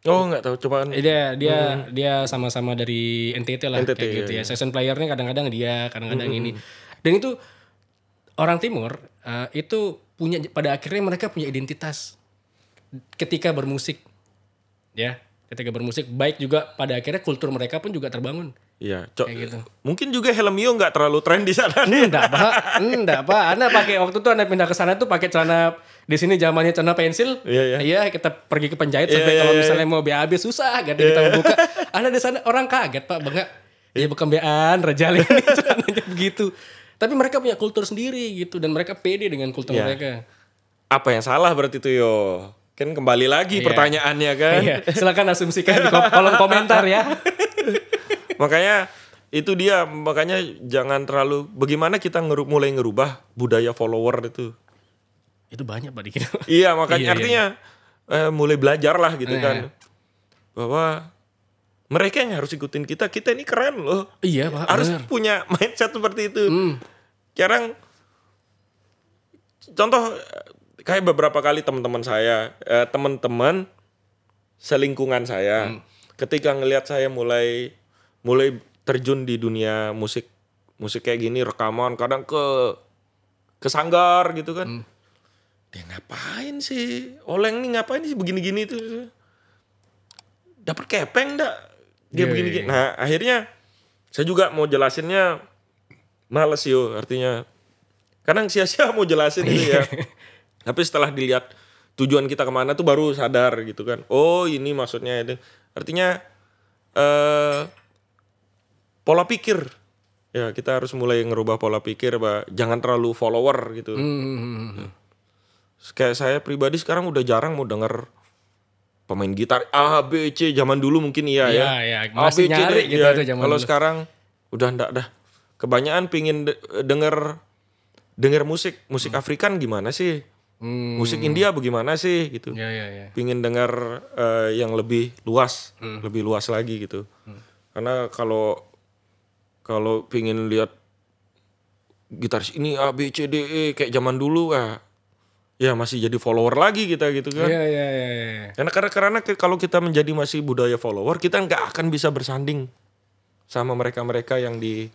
Oh nggak tahu cobaan. Iya eh, dia hmm. dia sama-sama dari NTT lah NTT, kayak gitu ya. iya, ya. Session playernya kadang-kadang dia, kadang-kadang hmm. ini. Hmm, hmm. Dan itu orang timur Eh, itu punya pada akhirnya mereka punya identitas ketika bermusik ya ketika bermusik baik juga pada akhirnya kultur mereka pun juga terbangun Iya, cok. Gitu. Mungkin juga helm Mio nggak terlalu tren di sana. Enggak, Pak. Enggak, Pak. Anda pakai waktu itu Anda pindah ke sana tuh pakai celana di sini zamannya celana pensil. Iya, iya. Yeah. kita pergi ke penjahit yeah, sampai yeah, kalau yeah. Iya. misalnya mau BAB susah, gak ada yeah. kita buka. Anda di sana orang kaget, Pak. bengak iya. Ya bukan BAan, rejali ini celananya begitu. Tapi mereka punya kultur sendiri gitu dan mereka pede dengan kultur yeah. mereka. Apa yang salah berarti itu yo? Kan kembali lagi yeah. pertanyaannya kan. Yeah. Silakan asumsikan di kolom komentar ya. makanya itu dia makanya jangan terlalu bagaimana kita ngeru, mulai ngerubah budaya follower itu. Itu banyak Pak Dikit. iya, makanya iya, iya, artinya iya. Eh, mulai belajar lah gitu eh. kan. Bahwa mereka yang harus ikutin kita kita ini keren loh iya pak harus bener. punya mindset seperti itu hmm. sekarang contoh kayak beberapa kali teman-teman saya eh, teman-teman selingkungan saya hmm. ketika ngelihat saya mulai mulai terjun di dunia musik musik kayak gini rekaman kadang ke ke sanggar gitu kan hmm. dia ngapain sih oleng nih ngapain sih begini-gini itu? dapat kepeng enggak? dia yeah, begini yeah, iya, iya. nah akhirnya saya juga mau jelasinnya males yo oh, artinya kadang sia-sia mau jelasin itu ya iya. tapi setelah dilihat tujuan kita kemana tuh baru sadar gitu kan oh ini maksudnya itu artinya eh, pola pikir ya kita harus mulai ngerubah pola pikir pak jangan terlalu follower gitu hmm. hmm, hmm, hmm. kayak saya pribadi sekarang udah jarang mau denger pemain gitar A B C zaman dulu mungkin iya ya. Iya ya. Masih A, B, nyari gitu ya. zaman Kalau sekarang udah ndak dah. Kebanyakan pingin de denger denger musik musik hmm. Afrikan gimana sih? Hmm. Musik India bagaimana sih gitu. Ya, ya, ya. Pingin dengar uh, eh, yang lebih luas, hmm. lebih luas lagi gitu. Hmm. Karena kalau kalau pingin lihat gitaris ini A B C D E kayak zaman dulu ah ya masih jadi follower lagi kita gitu kan. Iya iya iya. iya, iya. Karena karena karena kalau kita menjadi masih budaya follower kita nggak akan bisa bersanding sama mereka-mereka yang di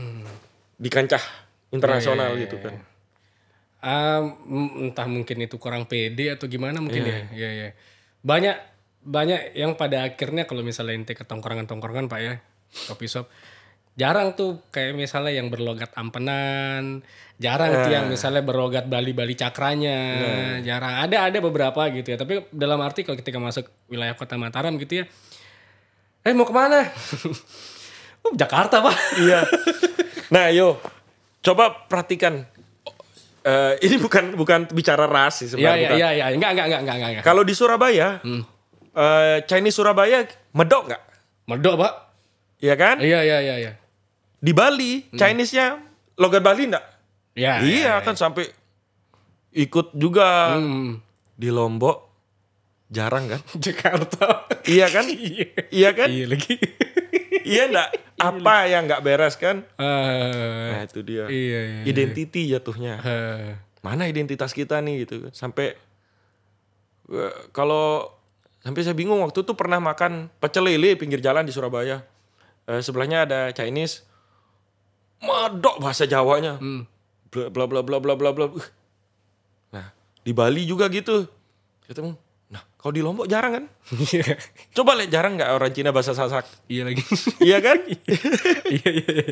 hmm. di kancah internasional ya, ya, gitu iya, kan. Um, entah mungkin itu kurang pede atau gimana mungkin ya. iya. ya. Banyak banyak yang pada akhirnya kalau misalnya inti ke tongkrongan-tongkrongan Pak ya, kopi shop jarang tuh kayak misalnya yang berlogat ampenan jarang nah. tuh yang eh. misalnya berlogat Bali Bali cakranya nah. jarang ada ada beberapa gitu ya tapi dalam arti kalau ketika masuk wilayah kota Mataram gitu ya eh mau kemana oh, Jakarta pak iya nah yo coba perhatikan uh, ini bukan bukan bicara ras sih sebenarnya iya iya iya ya. enggak enggak enggak enggak enggak kalau di Surabaya hmm. uh, Chinese Surabaya medok nggak medok pak Iya kan? Iya iya iya. iya. Di Bali, hmm. Chinese-nya logat Bali enggak? Ya, ya, iya, ya, kan ya. sampai ikut juga hmm. di Lombok. Jarang kan? Jakarta. Iya kan? Iya. iya. kan? Iya lagi. iya enggak? Iya Apa yang enggak beres kan? Uh, nah, itu dia. Iya, iya, iya. jatuhnya. Uh. Mana identitas kita nih gitu kan? Sampai eh, kalau sampai saya bingung waktu itu pernah makan pecel lele pinggir jalan di Surabaya. Eh, sebelahnya ada Chinese, madok bahasa Jawanya. Hmm. Bla bla bla bla bla bla bla. Nah, di Bali juga gitu. Ketemu. Nah, kau di Lombok jarang kan? Coba lihat jarang nggak orang Cina bahasa Sasak? Iya lagi. iya kan? Iya, iya, iya.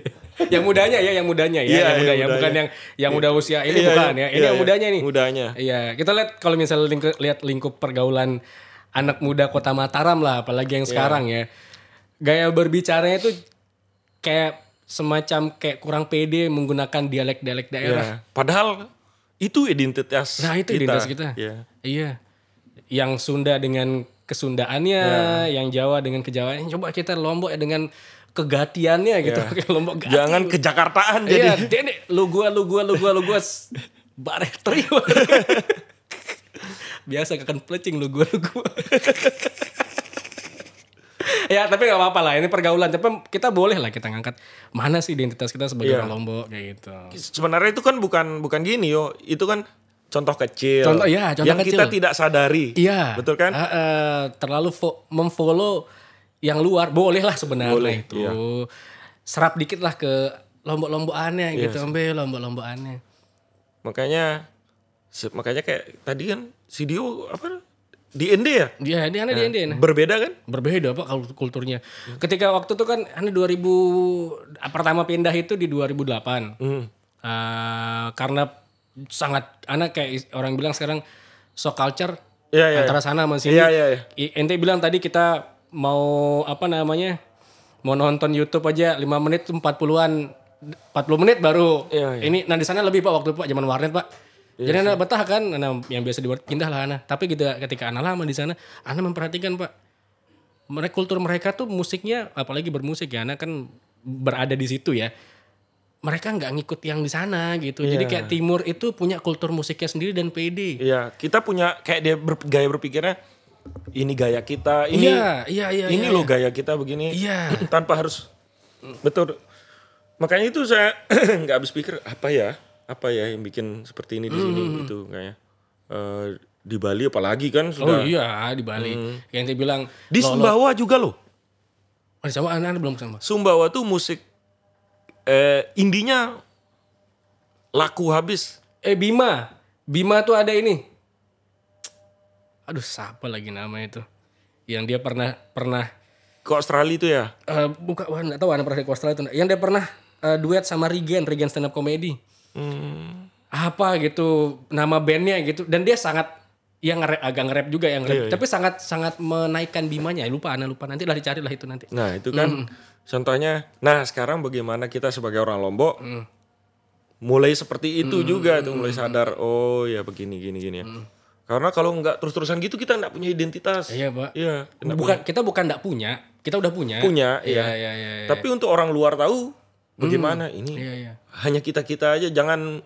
Yang mudanya ya, yang mudanya ya, iya, yang iya, mudanya, bukan yang yang iya. udah usia ini bukan ya. Ini yang mudanya nih. Mudanya. Iya, kita lihat kalau misalnya lingkup, lihat lingkup pergaulan anak muda Kota Mataram lah, apalagi yang sekarang ya. Gaya berbicaranya itu kayak semacam kayak kurang pede menggunakan dialek-dialek daerah. Yeah. Padahal itu identitas nah, itu kita. identitas kita. Yeah. Iya. Yang Sunda dengan kesundaannya, yeah. yang Jawa dengan kejawaannya. Coba kita Lombok ya dengan kegatiannya gitu. Ya. Lombok gati. Jangan ke Jakartaan iya, jadi. Iya, dene lu gua lu gua lu gua lu gua bareh trio. Biasa kakan plecing lu gua lu gua. ya tapi nggak apa-apa lah ini pergaulan tapi kita boleh lah kita ngangkat mana sih identitas kita sebagai yeah. orang Lombok kayak gitu sebenarnya itu kan bukan bukan gini yo itu kan contoh kecil contoh ya contoh yang kecil. kita tidak sadari iya betul kan uh, uh, terlalu memfollow yang luar boleh lah sebenarnya boleh, itu iya. serap dikit lah ke lombok-lombok aneh yes. Iya gitu ambil lombok-lombok aneh makanya makanya kayak tadi kan video apa di India, ya? Iya, ini di India. Nah, berbeda kan? Berbeda apa kalau kulturnya. Hmm. Ketika waktu itu kan Anda 2000 pertama pindah itu di 2008. Hmm. Uh, karena sangat anak kayak orang bilang sekarang so culture ya, ya, antara sana sama sini. Iya, iya, iya. Ente bilang tadi kita mau apa namanya? Mau nonton YouTube aja 5 menit 40-an 40 menit baru. Ya, ya. Ini nah di sana lebih Pak waktu Pak zaman warnet Pak Iya Jadi anak betah kan, anak yang biasa di pindah lah anak. Tapi gitu ketika anak lama di sana, anak memperhatikan pak, mereka kultur mereka tuh musiknya, apalagi bermusik ya, anak kan berada di situ ya. Mereka nggak ngikut yang di sana gitu. Yeah. Jadi iya. kayak Timur itu punya kultur musiknya sendiri dan PD. Iya, yeah. kita punya kayak dia ber, gaya berpikirnya ini gaya kita, ini iya, yeah, iya, yeah, iya, ini lo iya, loh gaya kita begini. Iya. Tanpa harus betul. Makanya itu saya nggak habis pikir apa ya apa ya yang bikin seperti ini di hmm, sini hmm, hmm. gitu kayaknya. Uh, di Bali apalagi kan oh, sudah. Oh iya, di Bali. Hmm. Yang dia bilang di Sumbawa lo, juga loh. Oh, di Sumbawa anak-anak belum sama. Sumbawa tuh musik eh indinya laku habis. Eh Bima, Bima tuh ada ini. Aduh, siapa lagi nama itu? Yang dia pernah pernah ke Australia itu ya? Uh, buka wah, enggak tahu anak pernah ke Australia itu. Yang dia pernah uh, duet sama Regen, Regen stand up comedy hmm. apa gitu nama bandnya gitu dan dia sangat yang nge agak nge-rap juga yang nge iya, iya. tapi sangat sangat menaikkan bimanya lupa anak lupa nanti lah dicari lah itu nanti nah itu kan hmm. contohnya nah sekarang bagaimana kita sebagai orang lombok hmm. mulai seperti itu hmm. juga hmm, tuh hmm, mulai hmm. sadar oh ya begini gini gini ya karena kalau nggak terus-terusan gitu kita nggak punya identitas iya pak iya bukan punya. kita bukan nggak punya kita udah punya punya iya. Iya, iya, iya, iya. tapi untuk orang luar tahu bagaimana hmm. ini iya, iya. hanya kita kita aja jangan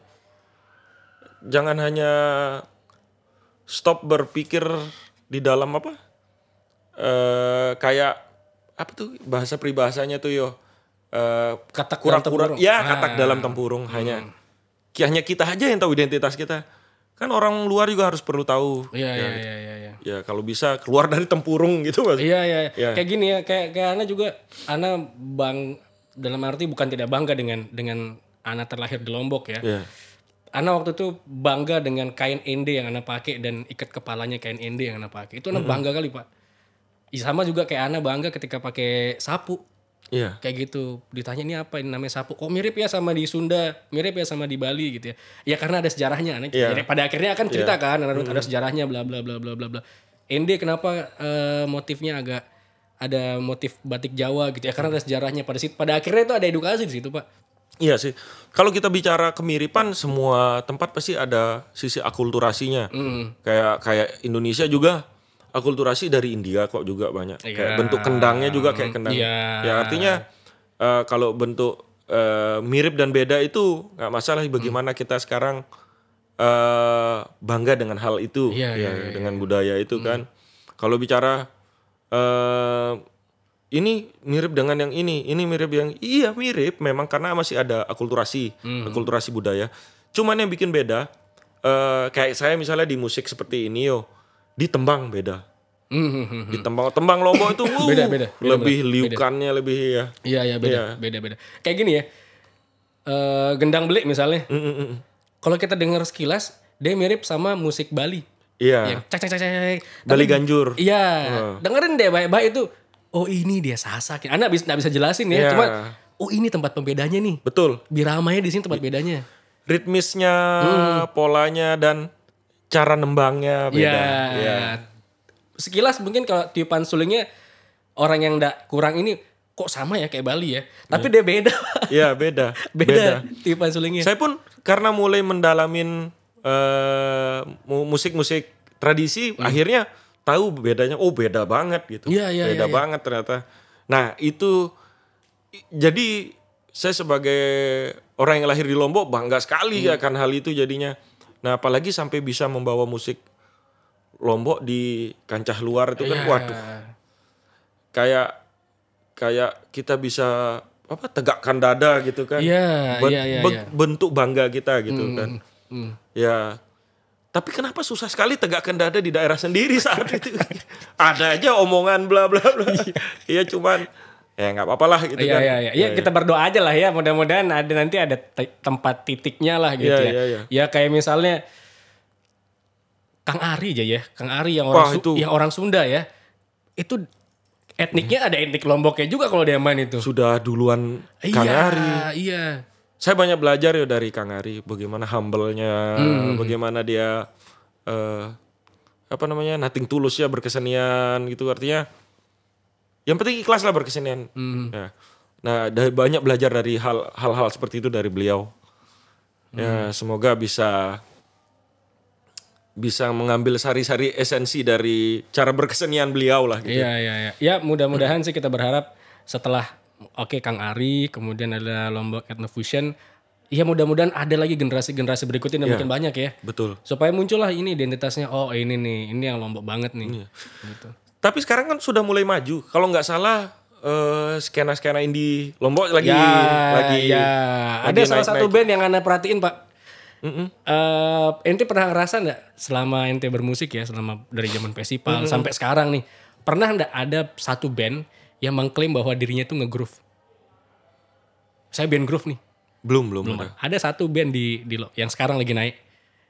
jangan hanya stop berpikir di dalam apa uh, kayak apa tuh bahasa peribahasanya tuh yo uh, katak kurang kurang ya ah. katak dalam tempurung hmm. hanya hanya kita aja yang tahu identitas kita kan orang luar juga harus perlu tahu. Iya iya, ya. iya iya iya. Ya, kalau bisa keluar dari tempurung gitu mas. Iya iya. Ya. Kayak gini ya, kayak kayak Ana juga, Ana bang dalam arti bukan tidak bangga dengan dengan anak terlahir di Lombok ya. Yeah. Ana waktu itu bangga dengan kain ende yang anak pakai dan ikat kepalanya kain ende yang anak pakai. Itu anak mm -hmm. bangga kali pak. Ya, sama juga kayak anak bangga ketika pakai sapu. Iya. Yeah. Kayak gitu. Ditanya ini apa ini namanya sapu. kok mirip ya sama di Sunda, mirip ya sama di Bali gitu ya. Ya karena ada sejarahnya. Ana, yeah. pada akhirnya akan cerita yeah. kan, anak mm -hmm. sejarahnya bla bla bla bla bla bla. Ende kenapa uh, motifnya agak ada motif batik Jawa gitu ya karena ada sejarahnya pada situ. Pada akhirnya itu ada edukasi di situ, Pak. Iya sih. Kalau kita bicara kemiripan semua tempat pasti ada sisi akulturasinya. Mm. Kayak kayak Indonesia juga akulturasi dari India kok juga banyak. Yeah. Kayak bentuk kendangnya juga kayak hmm. kendang. Yeah. Ya artinya uh, kalau bentuk uh, mirip dan beda itu nggak masalah bagaimana mm. kita sekarang uh, bangga dengan hal itu yeah, ya yeah, iya, dengan iya. budaya itu mm. kan. Hmm. Kalau bicara uh, ini mirip dengan yang ini, ini mirip yang iya mirip memang karena masih ada akulturasi, hmm. akulturasi budaya. Cuman yang bikin beda uh, kayak saya misalnya di musik seperti ini yo, di tembang beda. Hmm, hmm, hmm, di tembang tembang lombok itu wuh, beda, beda, beda, lebih beda, liukannya beda. lebih ya. Iya iya beda, ya. beda beda. Kayak gini ya. Uh, gendang belik misalnya. Mm, mm, mm, Kalau kita dengar sekilas dia mirip sama musik Bali. Iya. Yeah. cek cek cek cek. Bali Ganjur. Iya. Uh. Dengerin deh baik-baik itu. Oh ini dia sasakin. Anak bisa nggak bisa jelasin ya. Yeah. Cuma oh ini tempat pembedanya nih. Betul. Biramanya di sini tempat bedanya. Ritmisnya, hmm. polanya dan cara nembangnya beda. Iya. Yeah. Yeah. Sekilas mungkin kalau tiupan sulingnya orang yang ndak kurang ini kok sama ya kayak Bali ya. Tapi yeah. dia beda. Iya, beda. beda. Beda tiupan sulingnya. Saya pun karena mulai mendalamin Eh, musik-musik tradisi hmm. akhirnya tahu bedanya oh beda banget gitu ya, ya, beda ya, ya. banget ternyata nah itu jadi saya sebagai orang yang lahir di Lombok bangga sekali hmm. akan hal itu jadinya nah apalagi sampai bisa membawa musik Lombok di kancah luar itu kan ya. waduh kayak kayak kita bisa apa tegakkan dada gitu kan ya, Be ya, ya, ya. bentuk bangga kita gitu hmm. kan hmm. Hmm. Ya. Tapi kenapa susah sekali tegakkan dada di daerah sendiri saat itu? Ada aja omongan bla bla bla. Iya, iya cuman ya nggak apa-apa lah gitu ya, kan. Iya iya ya, iya ya, kita iya. berdoa aja lah ya mudah-mudahan ada nanti ada te tempat titiknya lah gitu iya, ya. Iya, ya, ya. kayak misalnya Kang Ari aja ya, Kang Ari yang orang Wah, itu. yang orang Sunda ya. Itu etniknya hmm. ada etnik Lomboknya juga kalau dia main itu. Sudah duluan Kang iya, Ari. Iya, saya banyak belajar ya dari Kang Ari bagaimana humble-nya, hmm. bagaimana dia uh, apa namanya nating tulus ya berkesenian gitu artinya yang penting ikhlas lah berkesenian. Hmm. Ya. Nah, dari, banyak belajar dari hal-hal seperti itu dari beliau. Ya, hmm. semoga bisa bisa mengambil sari-sari esensi dari cara berkesenian beliau lah gitu. Iya, iya, iya. Ya, mudah-mudahan sih kita berharap setelah oke okay, Kang Ari, kemudian ada Lombok Ethnofusion. Iya mudah-mudahan ada lagi generasi-generasi berikutnya yang iya. mungkin banyak ya. Betul. Supaya muncullah ini identitasnya. Oh ini nih, ini yang Lombok banget nih. Iya. Gitu. Tapi sekarang kan sudah mulai maju. Kalau nggak salah uh, skena-skena indie Lombok lagi ya, lagi ya. Lagi ada salah satu band yang anda perhatiin pak. Mm hmm Uh, ente pernah ngerasa nggak selama ente bermusik ya selama dari zaman festival mm hmm sampai sekarang nih pernah nggak ada satu band yang mengklaim bahwa dirinya itu ngegroove. Saya band groove nih. Belum, belum, belum ada. Ada satu band di di lo yang sekarang lagi naik.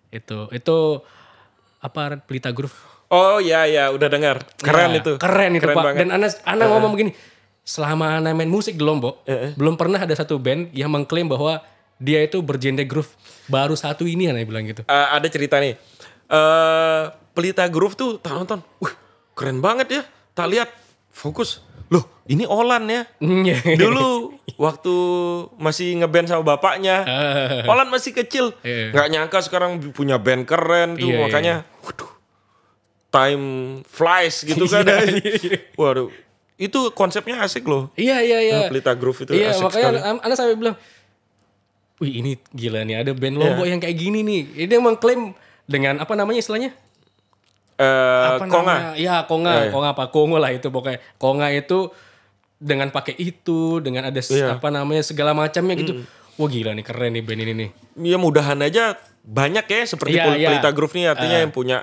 Itu itu apa Pelita Groove. Oh iya ya udah dengar. Keren ya, itu. Keren itu keren Pak. Banget. Dan anas anas uh. ngomong eh. begini, selama Ana main musik di Lombok, uh. belum pernah ada satu band yang mengklaim bahwa dia itu bergenre groove. Baru satu ini Ana bilang gitu. Uh, ada cerita nih. Uh, Pelita Groove tuh tonton nonton. keren banget ya. Tak lihat. Fokus loh ini Olan ya. Dulu waktu masih ngeband sama bapaknya, ah. Olan masih kecil, iya. nggak nyangka sekarang punya band keren tuh, iya, iya, makanya, waduh, time flies gitu kan. Waduh, itu konsepnya asik loh. Iya iya iya. Nah, Pelita Groove itu iya, asik makanya sekali. Anak sampai bilang, wih ini gila nih ada band Lombok yeah. yang kayak gini nih. Ini emang klaim dengan apa namanya istilahnya? Eh, apa konga. Namanya? Ya, konga, yeah, yeah. konga apa? Kongo lah itu pokoknya. Konga itu dengan pakai itu, dengan ada yeah. apa namanya segala macamnya gitu. Mm. Wah gila nih keren nih band ini nih. Ya mudahan aja banyak ya seperti yeah, yeah. Pelita Groove nih artinya uh. yang punya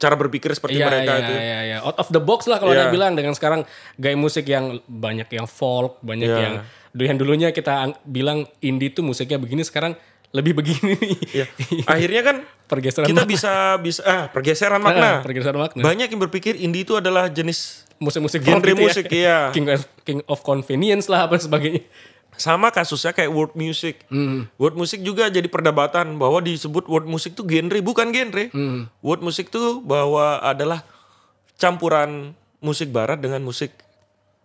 cara berpikir seperti yeah, mereka yeah, itu. Iya, yeah, yeah. Iya. out of the box lah kalau yeah. dia iya. bilang dengan sekarang gaya musik yang banyak yang folk, banyak yeah. yang yang dulunya kita bilang indie tuh musiknya begini sekarang lebih begini nih. Iya. Akhirnya kan pergeseran kita makna. bisa bisa ah pergeseran ah, makna. Nah, pergeseran makna. Banyak yang berpikir indie itu adalah jenis musik-musik genre gitu ya. musik ya. King of, King of Convenience lah apa sebagainya. Sama kasusnya kayak world music. Hmm. World music juga jadi perdebatan bahwa disebut world music itu genre bukan genre. Hmm. World music itu bahwa adalah campuran musik barat dengan musik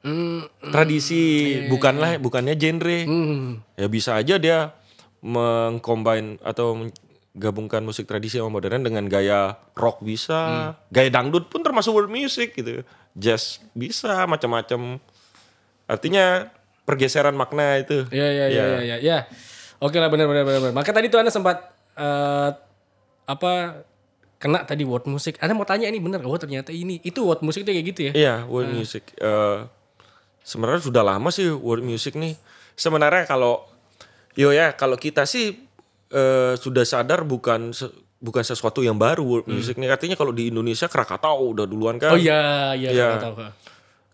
mm, tradisi, iya, iya, bukanlah bukannya genre. Mm. Ya bisa aja dia mengcombine atau menggabungkan musik tradisi sama modern dengan gaya rock bisa, hmm. gaya dangdut pun termasuk world music gitu, jazz bisa, macam-macam. Artinya pergeseran makna itu. Iya iya iya iya iya. Oke lah benar benar benar. Maka tadi tuh Anda sempat uh, apa kena tadi world music. Anda mau tanya ini benar, oh ternyata ini itu world music itu kayak gitu ya? Iya, world uh. music. Uh, sebenarnya sudah lama sih world music nih. Sebenarnya kalau Yo ya, kalau kita sih uh, sudah sadar bukan bukan sesuatu yang baru world hmm. music hmm. Artinya kalau di Indonesia Krakatau udah duluan kan. Oh iya, iya ya.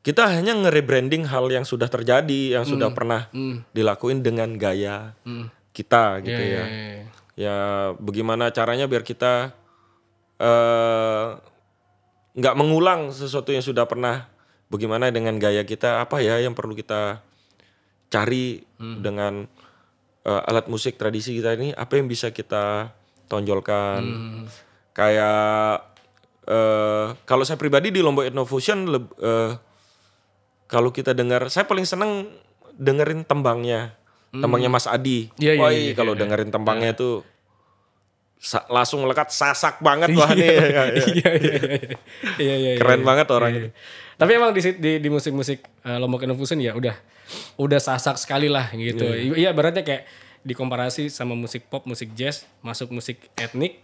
Kita hanya nge-rebranding hal yang sudah terjadi, yang hmm. sudah pernah hmm. dilakuin dengan gaya hmm. kita gitu yeah, ya. yeah, yeah. Iya. Ya bagaimana caranya biar kita eh, nggak uh, mengulang sesuatu yang sudah pernah. Bagaimana dengan gaya kita? Apa ya yang perlu kita cari hmm. dengan uh, alat musik tradisi kita ini apa yang bisa kita tonjolkan hmm. kayak uh, kalau saya pribadi di Lombok Etnofusion uh, eh, kalau kita dengar saya paling seneng dengerin tembangnya hmm. tembangnya Mas Adi yeah, yeah, yeah, iya, kalau yeah, dengerin tembangnya yeah. tuh sa langsung lekat sasak banget iya, wah ini keren banget orangnya iya. tapi emang di di, di musik musik uh, Lombok Innovation ya udah udah sasak sekali lah gitu. Iya yeah. berarti kayak dikomparasi sama musik pop, musik jazz, masuk musik etnik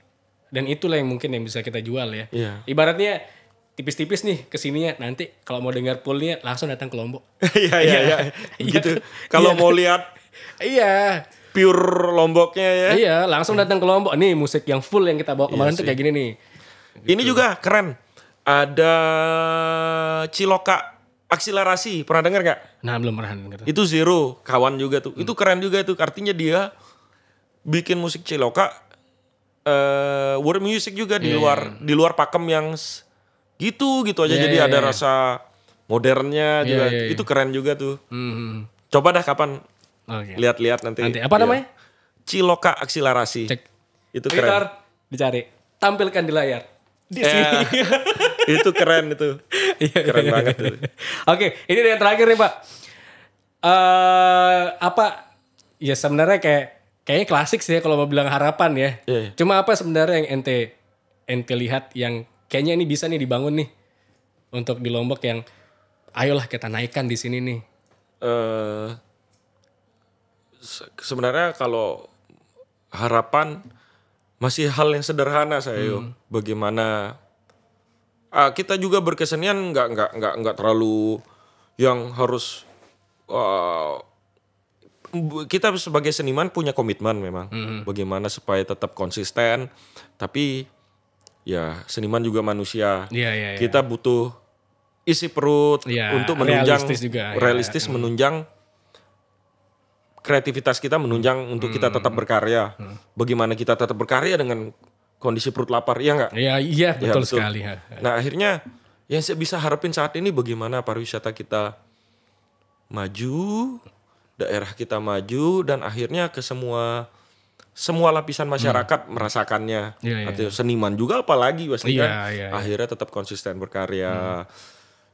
dan itulah yang mungkin yang bisa kita jual ya. Yeah. Ibaratnya tipis-tipis nih kesininya nanti kalau mau dengar poolnya langsung datang ke Lombok. Iya iya iya. iya. Gitu. Kalau iya. mau lihat iya pure Lomboknya ya. Iya, langsung datang ke Lombok. Nih musik yang full yang kita bawa iya kemarin iya tuh kayak gini nih. Gitu. Ini juga keren. Ada Ciloka Akselerasi, pernah dengar nggak? Nah, belum pernah dengar. Itu Zero, kawan juga tuh. Hmm. Itu keren juga tuh Artinya dia bikin musik Ciloka uh, world music juga yeah, di iya, luar iya, iya. di luar pakem yang gitu gitu aja yeah, jadi yeah, ada yeah. rasa modernnya yeah, juga. Yeah, yeah. Itu keren juga tuh. Hmm. hmm, hmm. Coba dah kapan okay. lihat-lihat nanti. Nanti apa namanya? Ya. Ciloka akselerasi. Cek. Itu keren. dicari. Tampilkan di layar. Di yeah. sini. itu keren itu. Iya, iya, Keren iya, banget. Oke, okay, ini yang terakhir nih Pak. Uh, apa? Ya sebenarnya kayak kayaknya klasik sih ya kalau mau bilang harapan ya. Yeah. Cuma apa sebenarnya yang ente ente lihat yang kayaknya ini bisa nih dibangun nih untuk di Lombok yang ayolah kita naikkan di sini nih. Uh, se sebenarnya kalau harapan masih hal yang sederhana saya hmm. yuk. bagaimana uh, kita juga berkesenian nggak nggak nggak nggak terlalu yang harus uh, kita sebagai seniman punya komitmen memang mm-hmm. bagaimana supaya tetap konsisten tapi ya seniman juga manusia yeah, yeah, yeah. kita butuh isi perut yeah, untuk menunjang realistis, juga, iya. realistis yeah. Mhm. menunjang kreativitas kita menunjang untuk hmm. kita mhm, tetap mhm. berkarya. Hmm. Bagaimana kita tetap berkarya dengan kondisi perut lapar, iya nggak? Iya, iya, iya betul, ya, betul. sekali. Nah akhirnya yang saya bisa harapin saat ini bagaimana pariwisata kita maju, daerah kita maju, dan akhirnya ke semua semua lapisan hmm. masyarakat hmm. merasakannya. Ya, ya. Artinya seniman juga apalagi pasti ya, kan. Ya, ya. Akhirnya tetap konsisten berkarya. Hmm.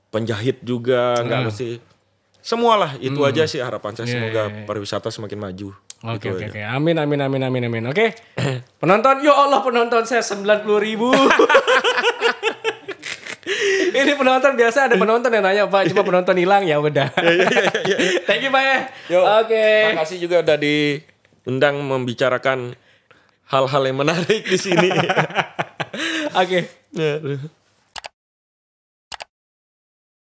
Penjahit juga nggak hmm. mesti. Semualah itu hmm. aja sih harapan saya yeah, semoga yeah, yeah. pariwisata semakin maju. Gitu oke oke oke. Amin amin amin amin amin Oke. Okay? penonton, yo ya Allah penonton saya sembilan puluh ribu. Ini penonton biasa ada penonton yang nanya Pak, cuma penonton hilang ya udah. Iya, iya, iya, Thank you Pak ya. Oke. Okay. Makasih juga udah diundang membicarakan hal-hal yang menarik di sini. Oke. okay. Ya,